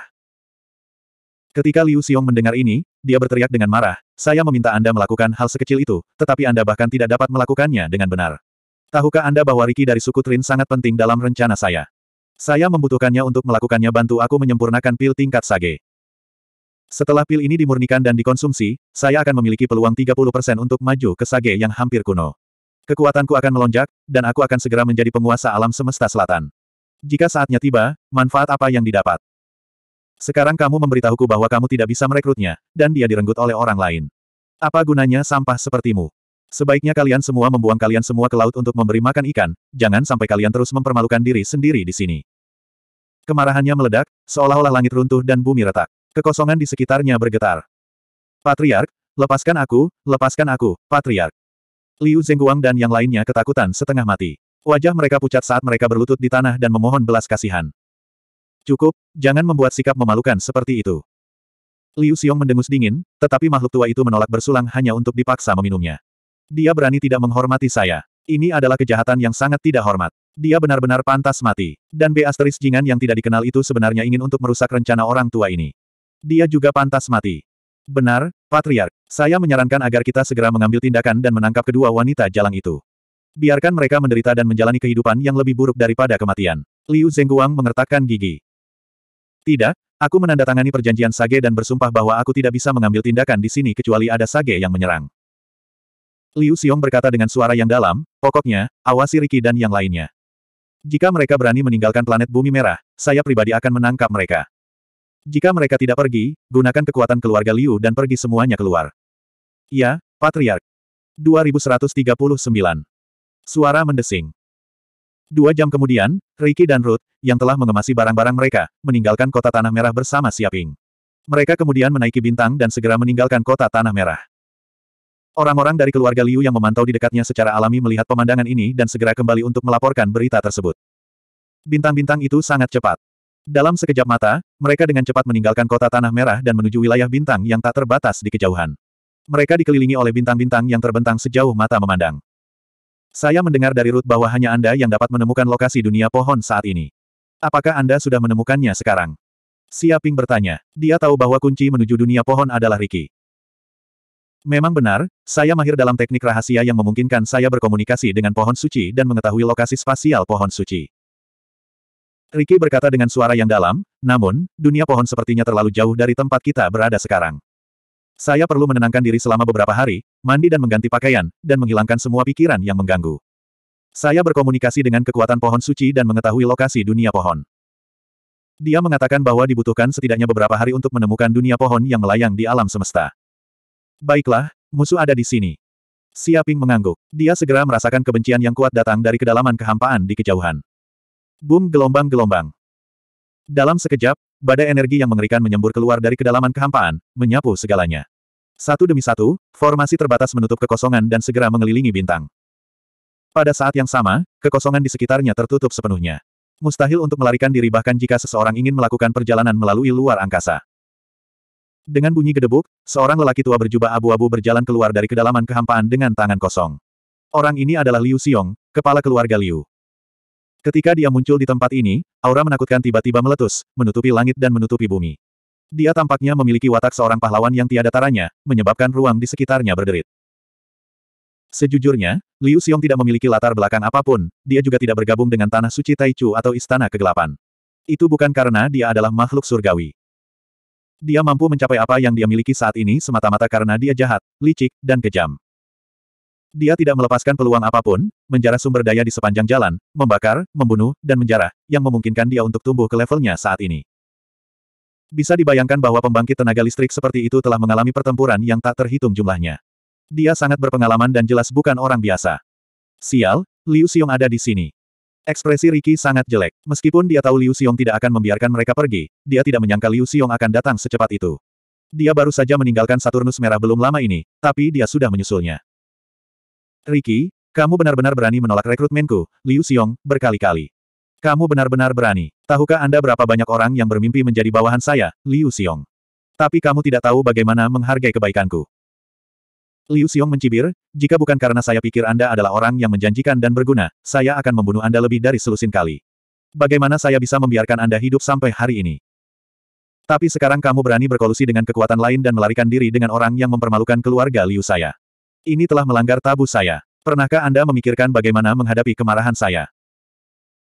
Ketika Liu Xiong mendengar ini, dia berteriak dengan marah, saya meminta Anda melakukan hal sekecil itu, tetapi Anda bahkan tidak dapat melakukannya dengan benar. Tahukah Anda bahwa Riki dari suku Trin sangat penting dalam rencana saya? Saya membutuhkannya untuk melakukannya bantu aku menyempurnakan pil tingkat sage. Setelah pil ini dimurnikan dan dikonsumsi, saya akan memiliki peluang 30% untuk maju ke sage yang hampir kuno. Kekuatanku akan melonjak, dan aku akan segera menjadi penguasa alam semesta selatan. Jika saatnya tiba, manfaat apa yang didapat? Sekarang kamu memberitahuku bahwa kamu tidak bisa merekrutnya, dan dia direnggut oleh orang lain. Apa gunanya sampah sepertimu? Sebaiknya kalian semua membuang kalian semua ke laut untuk memberi makan ikan, jangan sampai kalian terus mempermalukan diri sendiri di sini. Kemarahannya meledak, seolah-olah langit runtuh dan bumi retak. Kekosongan di sekitarnya bergetar. Patriark, lepaskan aku, lepaskan aku, Patriark. Liu Zengguang dan yang lainnya ketakutan setengah mati. Wajah mereka pucat saat mereka berlutut di tanah dan memohon belas kasihan. Cukup, jangan membuat sikap memalukan seperti itu. Liu Xiong mendengus dingin, tetapi makhluk tua itu menolak bersulang hanya untuk dipaksa meminumnya. Dia berani tidak menghormati saya. Ini adalah kejahatan yang sangat tidak hormat. Dia benar-benar pantas mati. Dan B asteris Jingan yang tidak dikenal itu sebenarnya ingin untuk merusak rencana orang tua ini. Dia juga pantas mati. Benar, Patriark. Saya menyarankan agar kita segera mengambil tindakan dan menangkap kedua wanita jalang itu. Biarkan mereka menderita dan menjalani kehidupan yang lebih buruk daripada kematian. Liu Zhengguang mengertakkan gigi. Tidak, aku menandatangani perjanjian Sage dan bersumpah bahwa aku tidak bisa mengambil tindakan di sini kecuali ada Sage yang menyerang. Liu Xiong berkata dengan suara yang dalam, pokoknya, awasi Riki dan yang lainnya. Jika mereka berani meninggalkan planet bumi merah, saya pribadi akan menangkap mereka. Jika mereka tidak pergi, gunakan kekuatan keluarga Liu dan pergi semuanya keluar. Ya, Patriark. 2139. Suara mendesing. Dua jam kemudian, Ricky dan Ruth, yang telah mengemasi barang-barang mereka, meninggalkan kota Tanah Merah bersama Siaping. Mereka kemudian menaiki bintang dan segera meninggalkan kota Tanah Merah. Orang-orang dari keluarga Liu yang memantau di dekatnya secara alami melihat pemandangan ini dan segera kembali untuk melaporkan berita tersebut. Bintang-bintang itu sangat cepat. Dalam sekejap mata, mereka dengan cepat meninggalkan kota Tanah Merah dan menuju wilayah bintang yang tak terbatas di kejauhan. Mereka dikelilingi oleh bintang-bintang yang terbentang sejauh mata memandang. Saya mendengar dari Ruth bahwa hanya Anda yang dapat menemukan lokasi dunia pohon saat ini. Apakah Anda sudah menemukannya sekarang? Siaping bertanya. Dia tahu bahwa kunci menuju dunia pohon adalah Ricky. Memang benar, saya mahir dalam teknik rahasia yang memungkinkan saya berkomunikasi dengan pohon suci dan mengetahui lokasi spasial pohon suci. Ricky berkata dengan suara yang dalam, namun, dunia pohon sepertinya terlalu jauh dari tempat kita berada sekarang. Saya perlu menenangkan diri selama beberapa hari, mandi dan mengganti pakaian, dan menghilangkan semua pikiran yang mengganggu. Saya berkomunikasi dengan kekuatan pohon suci dan mengetahui lokasi dunia pohon. Dia mengatakan bahwa dibutuhkan setidaknya beberapa hari untuk menemukan dunia pohon yang melayang di alam semesta. Baiklah, musuh ada di sini. Siaping mengangguk. Dia segera merasakan kebencian yang kuat datang dari kedalaman kehampaan di kejauhan. Boom gelombang-gelombang. Dalam sekejap, badai energi yang mengerikan menyembur keluar dari kedalaman kehampaan, menyapu segalanya. Satu demi satu, formasi terbatas menutup kekosongan dan segera mengelilingi bintang. Pada saat yang sama, kekosongan di sekitarnya tertutup sepenuhnya. Mustahil untuk melarikan diri bahkan jika seseorang ingin melakukan perjalanan melalui luar angkasa. Dengan bunyi gedebuk, seorang lelaki tua berjubah abu-abu berjalan keluar dari kedalaman kehampaan dengan tangan kosong. Orang ini adalah Liu Xiong, kepala keluarga Liu. Ketika dia muncul di tempat ini, aura menakutkan tiba-tiba meletus, menutupi langit dan menutupi bumi. Dia tampaknya memiliki watak seorang pahlawan yang tiada taranya, menyebabkan ruang di sekitarnya berderit. Sejujurnya, Liu Xiong tidak memiliki latar belakang apapun, dia juga tidak bergabung dengan Tanah Suci Taichu atau Istana Kegelapan. Itu bukan karena dia adalah makhluk surgawi. Dia mampu mencapai apa yang dia miliki saat ini semata-mata karena dia jahat, licik, dan kejam. Dia tidak melepaskan peluang apapun, menjarah sumber daya di sepanjang jalan, membakar, membunuh, dan menjarah, yang memungkinkan dia untuk tumbuh ke levelnya saat ini. Bisa dibayangkan bahwa pembangkit tenaga listrik seperti itu telah mengalami pertempuran yang tak terhitung jumlahnya. Dia sangat berpengalaman dan jelas bukan orang biasa. Sial, Liu Xiong ada di sini. Ekspresi Ricky sangat jelek. Meskipun dia tahu Liu Xiong tidak akan membiarkan mereka pergi, dia tidak menyangka Liu Xiong akan datang secepat itu. Dia baru saja meninggalkan Saturnus Merah belum lama ini, tapi dia sudah menyusulnya. Ricky, kamu benar-benar berani menolak rekrutmenku, Liu Xiong, berkali-kali. Kamu benar-benar berani. Tahukah Anda berapa banyak orang yang bermimpi menjadi bawahan saya, Liu Xiong? Tapi kamu tidak tahu bagaimana menghargai kebaikanku. Liu Xiong mencibir, jika bukan karena saya pikir Anda adalah orang yang menjanjikan dan berguna, saya akan membunuh Anda lebih dari selusin kali. Bagaimana saya bisa membiarkan Anda hidup sampai hari ini? Tapi sekarang kamu berani berkolusi dengan kekuatan lain dan melarikan diri dengan orang yang mempermalukan keluarga Liu saya. Ini telah melanggar tabu saya. Pernahkah Anda memikirkan bagaimana menghadapi kemarahan saya?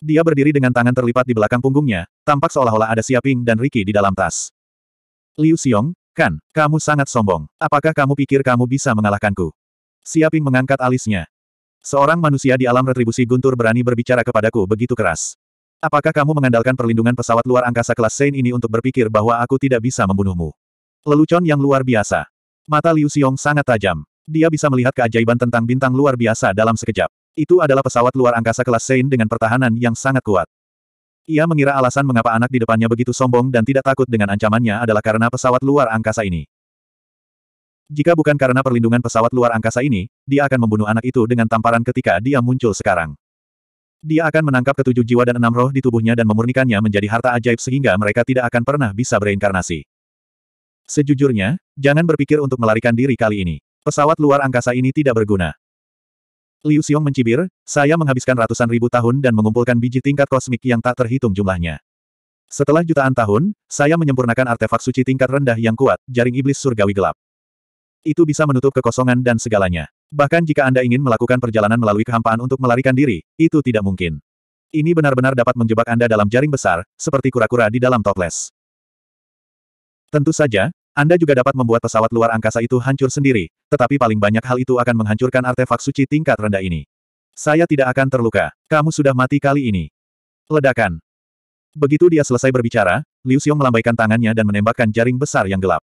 Dia berdiri dengan tangan terlipat di belakang punggungnya, tampak seolah-olah ada Siaping dan Ricky di dalam tas. Liu Xiong, kan, kamu sangat sombong. Apakah kamu pikir kamu bisa mengalahkanku? Siaping mengangkat alisnya. Seorang manusia di alam retribusi guntur berani berbicara kepadaku begitu keras. Apakah kamu mengandalkan perlindungan pesawat luar angkasa kelas Sein ini untuk berpikir bahwa aku tidak bisa membunuhmu? Lelucon yang luar biasa. Mata Liu Xiong sangat tajam. Dia bisa melihat keajaiban tentang bintang luar biasa dalam sekejap. Itu adalah pesawat luar angkasa kelas Sein dengan pertahanan yang sangat kuat. Ia mengira alasan mengapa anak di depannya begitu sombong dan tidak takut dengan ancamannya adalah karena pesawat luar angkasa ini. Jika bukan karena perlindungan pesawat luar angkasa ini, dia akan membunuh anak itu dengan tamparan ketika dia muncul sekarang. Dia akan menangkap ketujuh jiwa dan enam roh di tubuhnya dan memurnikannya menjadi harta ajaib sehingga mereka tidak akan pernah bisa bereinkarnasi. Sejujurnya, jangan berpikir untuk melarikan diri kali ini. Pesawat luar angkasa ini tidak berguna. Liu Xiong mencibir, saya menghabiskan ratusan ribu tahun dan mengumpulkan biji tingkat kosmik yang tak terhitung jumlahnya. Setelah jutaan tahun, saya menyempurnakan artefak suci tingkat rendah yang kuat, jaring iblis surgawi gelap. Itu bisa menutup kekosongan dan segalanya. Bahkan jika Anda ingin melakukan perjalanan melalui kehampaan untuk melarikan diri, itu tidak mungkin. Ini benar-benar dapat menjebak Anda dalam jaring besar, seperti kura-kura di dalam toples. Tentu saja, anda juga dapat membuat pesawat luar angkasa itu hancur sendiri, tetapi paling banyak hal itu akan menghancurkan artefak suci tingkat rendah ini. Saya tidak akan terluka. Kamu sudah mati kali ini. Ledakan. Begitu dia selesai berbicara, Liu Xiong melambaikan tangannya dan menembakkan jaring besar yang gelap.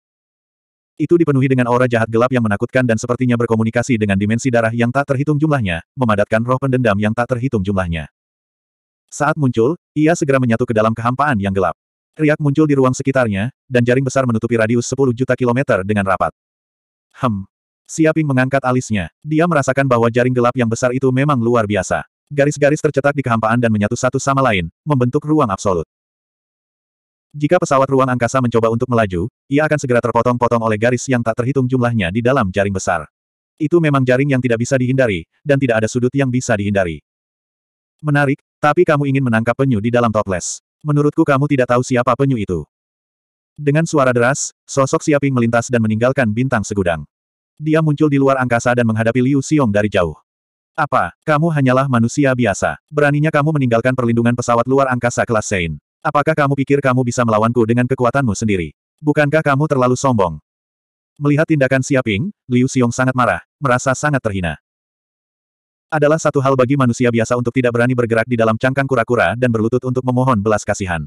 Itu dipenuhi dengan aura jahat gelap yang menakutkan dan sepertinya berkomunikasi dengan dimensi darah yang tak terhitung jumlahnya, memadatkan roh pendendam yang tak terhitung jumlahnya. Saat muncul, ia segera menyatu ke dalam kehampaan yang gelap. Riak muncul di ruang sekitarnya, dan jaring besar menutupi radius 10 juta kilometer dengan rapat. Hem. Siaping mengangkat alisnya. Dia merasakan bahwa jaring gelap yang besar itu memang luar biasa. Garis-garis tercetak di kehampaan dan menyatu satu sama lain, membentuk ruang absolut. Jika pesawat ruang angkasa mencoba untuk melaju, ia akan segera terpotong-potong oleh garis yang tak terhitung jumlahnya di dalam jaring besar. Itu memang jaring yang tidak bisa dihindari, dan tidak ada sudut yang bisa dihindari. Menarik, tapi kamu ingin menangkap penyu di dalam toples. Menurutku kamu tidak tahu siapa penyu itu. Dengan suara deras, sosok Siaping melintas dan meninggalkan bintang segudang. Dia muncul di luar angkasa dan menghadapi Liu Xiong dari jauh. Apa, kamu hanyalah manusia biasa. Beraninya kamu meninggalkan perlindungan pesawat luar angkasa kelas Sein. Apakah kamu pikir kamu bisa melawanku dengan kekuatanmu sendiri? Bukankah kamu terlalu sombong? Melihat tindakan Siaping, Liu Xiong sangat marah, merasa sangat terhina. Adalah satu hal bagi manusia biasa untuk tidak berani bergerak di dalam cangkang kura-kura dan berlutut untuk memohon belas kasihan.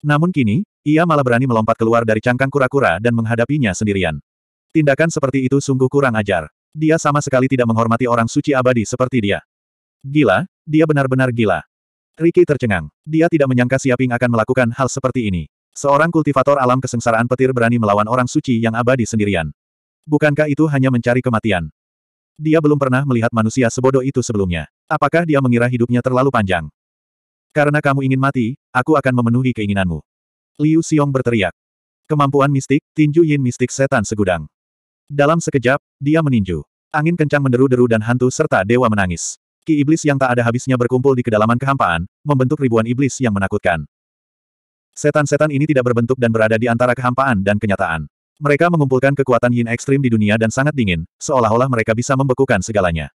Namun kini, ia malah berani melompat keluar dari cangkang kura-kura dan menghadapinya sendirian. Tindakan seperti itu sungguh kurang ajar. Dia sama sekali tidak menghormati orang suci abadi seperti dia. Gila, dia benar-benar gila. Ricky tercengang. Dia tidak menyangka Siaping akan melakukan hal seperti ini. Seorang kultivator alam kesengsaraan petir berani melawan orang suci yang abadi sendirian. Bukankah itu hanya mencari kematian? Dia belum pernah melihat manusia sebodoh itu sebelumnya. Apakah dia mengira hidupnya terlalu panjang? Karena kamu ingin mati, aku akan memenuhi keinginanmu. Liu Xiong berteriak. Kemampuan mistik, tinju yin mistik setan segudang. Dalam sekejap, dia meninju. Angin kencang menderu-deru dan hantu serta dewa menangis. Ki iblis yang tak ada habisnya berkumpul di kedalaman kehampaan, membentuk ribuan iblis yang menakutkan. Setan-setan ini tidak berbentuk dan berada di antara kehampaan dan kenyataan. Mereka mengumpulkan kekuatan yin ekstrim di dunia dan sangat dingin, seolah-olah mereka bisa membekukan segalanya.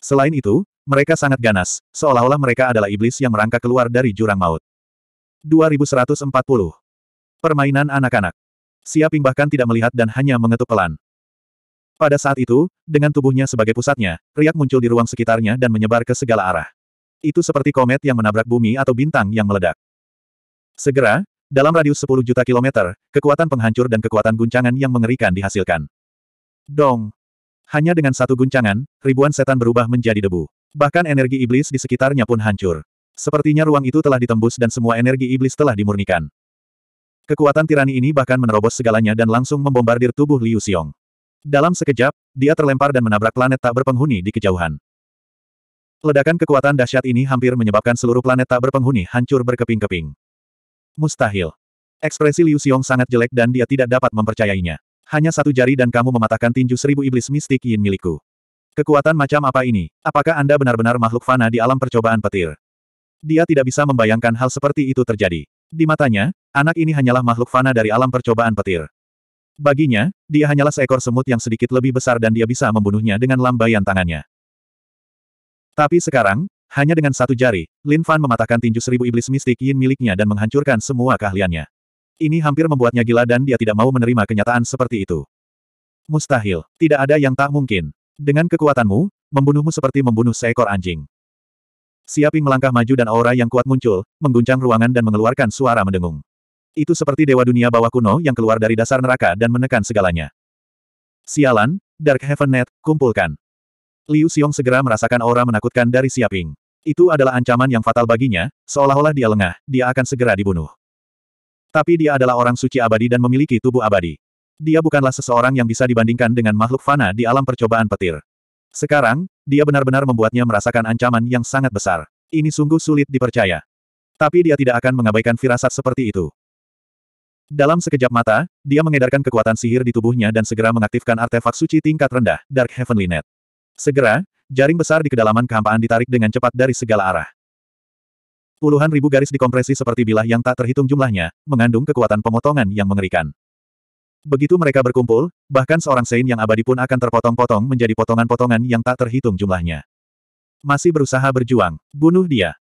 Selain itu, mereka sangat ganas, seolah-olah mereka adalah iblis yang merangkak keluar dari jurang maut. 2140. Permainan anak-anak. Siaping bahkan tidak melihat dan hanya mengetuk pelan. Pada saat itu, dengan tubuhnya sebagai pusatnya, riak muncul di ruang sekitarnya dan menyebar ke segala arah. Itu seperti komet yang menabrak bumi atau bintang yang meledak. Segera, dalam radius 10 juta kilometer, kekuatan penghancur dan kekuatan guncangan yang mengerikan dihasilkan. Dong! Hanya dengan satu guncangan, ribuan setan berubah menjadi debu. Bahkan energi iblis di sekitarnya pun hancur. Sepertinya ruang itu telah ditembus dan semua energi iblis telah dimurnikan. Kekuatan tirani ini bahkan menerobos segalanya dan langsung membombardir tubuh Liu Xiong. Dalam sekejap, dia terlempar dan menabrak planet tak berpenghuni di kejauhan. Ledakan kekuatan dahsyat ini hampir menyebabkan seluruh planet tak berpenghuni hancur berkeping-keping. Mustahil. Ekspresi Liu Xiong sangat jelek dan dia tidak dapat mempercayainya. Hanya satu jari dan kamu mematahkan tinju seribu iblis mistik yin milikku. Kekuatan macam apa ini? Apakah Anda benar-benar makhluk fana di alam percobaan petir? Dia tidak bisa membayangkan hal seperti itu terjadi. Di matanya, anak ini hanyalah makhluk fana dari alam percobaan petir. Baginya, dia hanyalah seekor semut yang sedikit lebih besar dan dia bisa membunuhnya dengan lambaian tangannya. Tapi sekarang, hanya dengan satu jari, Lin Fan mematahkan tinju seribu iblis mistik yin miliknya dan menghancurkan semua keahliannya. Ini hampir membuatnya gila dan dia tidak mau menerima kenyataan seperti itu. Mustahil, tidak ada yang tak mungkin. Dengan kekuatanmu, membunuhmu seperti membunuh seekor anjing. Siaping melangkah maju dan aura yang kuat muncul, mengguncang ruangan dan mengeluarkan suara mendengung. Itu seperti dewa dunia bawah kuno yang keluar dari dasar neraka dan menekan segalanya. Sialan, Dark Heaven Net, kumpulkan. Liu Xiong segera merasakan aura menakutkan dari Siaping. Itu adalah ancaman yang fatal baginya, seolah-olah dia lengah, dia akan segera dibunuh. Tapi dia adalah orang suci abadi dan memiliki tubuh abadi. Dia bukanlah seseorang yang bisa dibandingkan dengan makhluk fana di alam percobaan petir. Sekarang, dia benar-benar membuatnya merasakan ancaman yang sangat besar. Ini sungguh sulit dipercaya. Tapi dia tidak akan mengabaikan firasat seperti itu. Dalam sekejap mata, dia mengedarkan kekuatan sihir di tubuhnya dan segera mengaktifkan artefak suci tingkat rendah, Dark Heavenly Net. Segera, jaring besar di kedalaman kehampaan ditarik dengan cepat dari segala arah. Puluhan ribu garis dikompresi seperti bilah yang tak terhitung jumlahnya, mengandung kekuatan pemotongan yang mengerikan. Begitu mereka berkumpul, bahkan seorang Sein yang abadi pun akan terpotong-potong menjadi potongan-potongan yang tak terhitung jumlahnya. Masih berusaha berjuang, bunuh dia.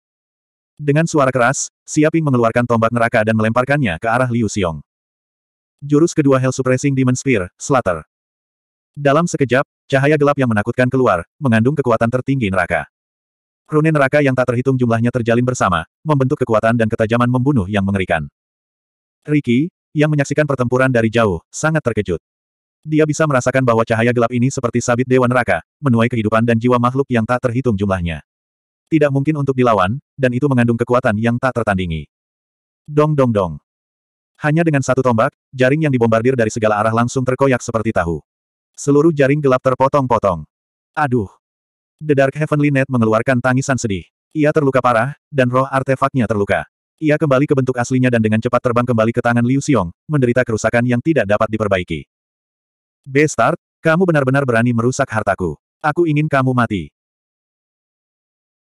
Dengan suara keras, Siaping mengeluarkan tombak neraka dan melemparkannya ke arah Liu Xiong. Jurus kedua Hell Suppressing Demon Spear, Slater. Dalam sekejap, Cahaya gelap yang menakutkan keluar, mengandung kekuatan tertinggi neraka. Rune neraka yang tak terhitung jumlahnya terjalin bersama, membentuk kekuatan dan ketajaman membunuh yang mengerikan. Ricky, yang menyaksikan pertempuran dari jauh, sangat terkejut. Dia bisa merasakan bahwa cahaya gelap ini seperti sabit dewa neraka, menuai kehidupan dan jiwa makhluk yang tak terhitung jumlahnya. Tidak mungkin untuk dilawan, dan itu mengandung kekuatan yang tak tertandingi. Dong dong dong. Hanya dengan satu tombak, jaring yang dibombardir dari segala arah langsung terkoyak seperti tahu. Seluruh jaring gelap terpotong-potong. Aduh. The Dark Heavenly Net mengeluarkan tangisan sedih. Ia terluka parah, dan roh artefaknya terluka. Ia kembali ke bentuk aslinya dan dengan cepat terbang kembali ke tangan Liu Xiong, menderita kerusakan yang tidak dapat diperbaiki. Bestart, kamu benar-benar berani merusak hartaku. Aku ingin kamu mati.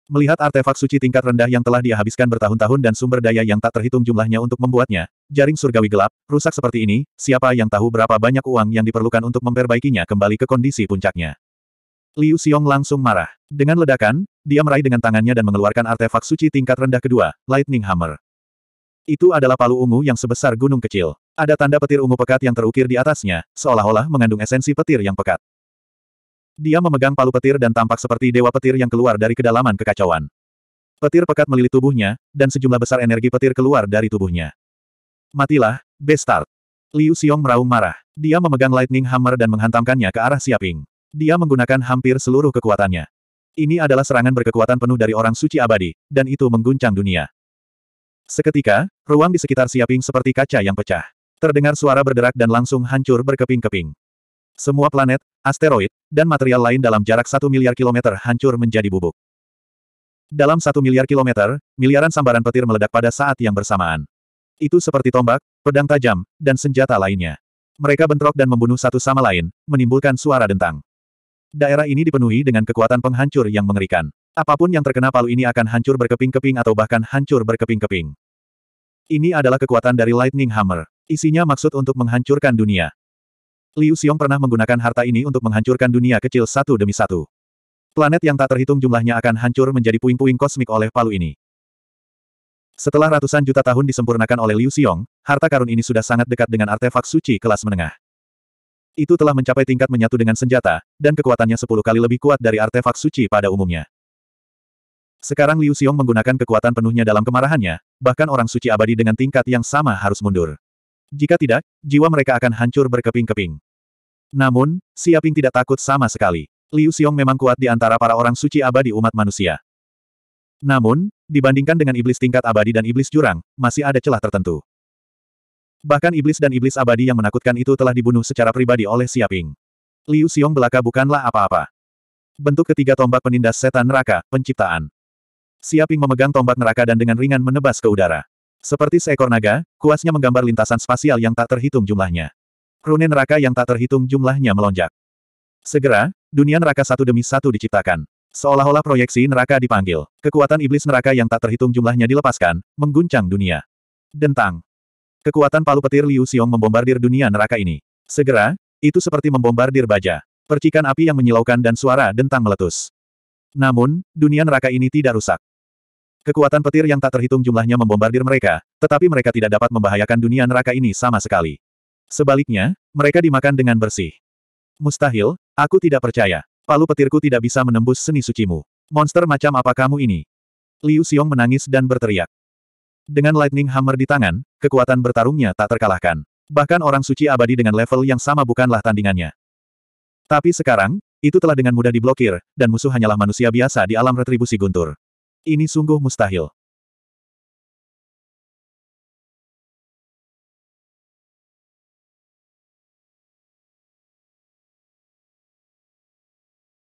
Melihat artefak suci tingkat rendah yang telah dia habiskan bertahun-tahun dan sumber daya yang tak terhitung jumlahnya untuk membuatnya, jaring surgawi gelap, rusak seperti ini, siapa yang tahu berapa banyak uang yang diperlukan untuk memperbaikinya kembali ke kondisi puncaknya. Liu Xiong langsung marah. Dengan ledakan, dia meraih dengan tangannya dan mengeluarkan artefak suci tingkat rendah kedua, Lightning Hammer. Itu adalah palu ungu yang sebesar gunung kecil. Ada tanda petir ungu pekat yang terukir di atasnya, seolah-olah mengandung esensi petir yang pekat. Dia memegang palu petir dan tampak seperti dewa petir yang keluar dari kedalaman kekacauan. Petir pekat melilit tubuhnya, dan sejumlah besar energi petir keluar dari tubuhnya. Matilah, Bestart. Liu Xiong meraung marah. Dia memegang Lightning Hammer dan menghantamkannya ke arah Siaping. Dia menggunakan hampir seluruh kekuatannya. Ini adalah serangan berkekuatan penuh dari orang suci abadi, dan itu mengguncang dunia. Seketika, ruang di sekitar Siaping seperti kaca yang pecah. Terdengar suara berderak dan langsung hancur berkeping-keping. Semua planet, asteroid, dan material lain dalam jarak satu miliar kilometer hancur menjadi bubuk. Dalam satu miliar kilometer, miliaran sambaran petir meledak pada saat yang bersamaan. Itu seperti tombak, pedang tajam, dan senjata lainnya. Mereka bentrok dan membunuh satu sama lain, menimbulkan suara dentang. Daerah ini dipenuhi dengan kekuatan penghancur yang mengerikan. Apapun yang terkena palu ini akan hancur berkeping-keping atau bahkan hancur berkeping-keping. Ini adalah kekuatan dari Lightning Hammer. Isinya maksud untuk menghancurkan dunia. Liu Xiong pernah menggunakan harta ini untuk menghancurkan dunia kecil satu demi satu. Planet yang tak terhitung jumlahnya akan hancur menjadi puing-puing kosmik oleh palu ini. Setelah ratusan juta tahun disempurnakan oleh Liu Xiong, harta karun ini sudah sangat dekat dengan artefak suci kelas menengah. Itu telah mencapai tingkat menyatu dengan senjata, dan kekuatannya sepuluh kali lebih kuat dari artefak suci pada umumnya. Sekarang Liu Xiong menggunakan kekuatan penuhnya dalam kemarahannya, bahkan orang suci abadi dengan tingkat yang sama harus mundur. Jika tidak, jiwa mereka akan hancur berkeping-keping. Namun, Siaping tidak takut sama sekali. Liu Xiong memang kuat di antara para orang suci abadi umat manusia. Namun, dibandingkan dengan iblis tingkat abadi dan iblis jurang, masih ada celah tertentu. Bahkan iblis dan iblis abadi yang menakutkan itu telah dibunuh secara pribadi oleh Siaping. Liu Xiong belaka bukanlah apa-apa. Bentuk ketiga tombak penindas setan neraka, penciptaan. Siaping memegang tombak neraka dan dengan ringan menebas ke udara. Seperti seekor naga, kuasnya menggambar lintasan spasial yang tak terhitung jumlahnya. Rune neraka yang tak terhitung jumlahnya melonjak. Segera, dunia neraka satu demi satu diciptakan. Seolah-olah proyeksi neraka dipanggil. Kekuatan iblis neraka yang tak terhitung jumlahnya dilepaskan, mengguncang dunia. Dentang. Kekuatan palu petir Liu Xiong membombardir dunia neraka ini. Segera, itu seperti membombardir baja. Percikan api yang menyilaukan dan suara dentang meletus. Namun, dunia neraka ini tidak rusak. Kekuatan petir yang tak terhitung jumlahnya membombardir mereka, tetapi mereka tidak dapat membahayakan dunia neraka ini sama sekali. Sebaliknya, mereka dimakan dengan bersih. Mustahil, aku tidak percaya. Palu petirku tidak bisa menembus seni sucimu. Monster macam apa kamu ini? Liu Xiong menangis dan berteriak. Dengan lightning hammer di tangan, kekuatan bertarungnya tak terkalahkan. Bahkan orang suci abadi dengan level yang sama bukanlah tandingannya. Tapi sekarang, itu telah dengan mudah diblokir, dan musuh hanyalah manusia biasa di alam retribusi guntur. Ini sungguh mustahil.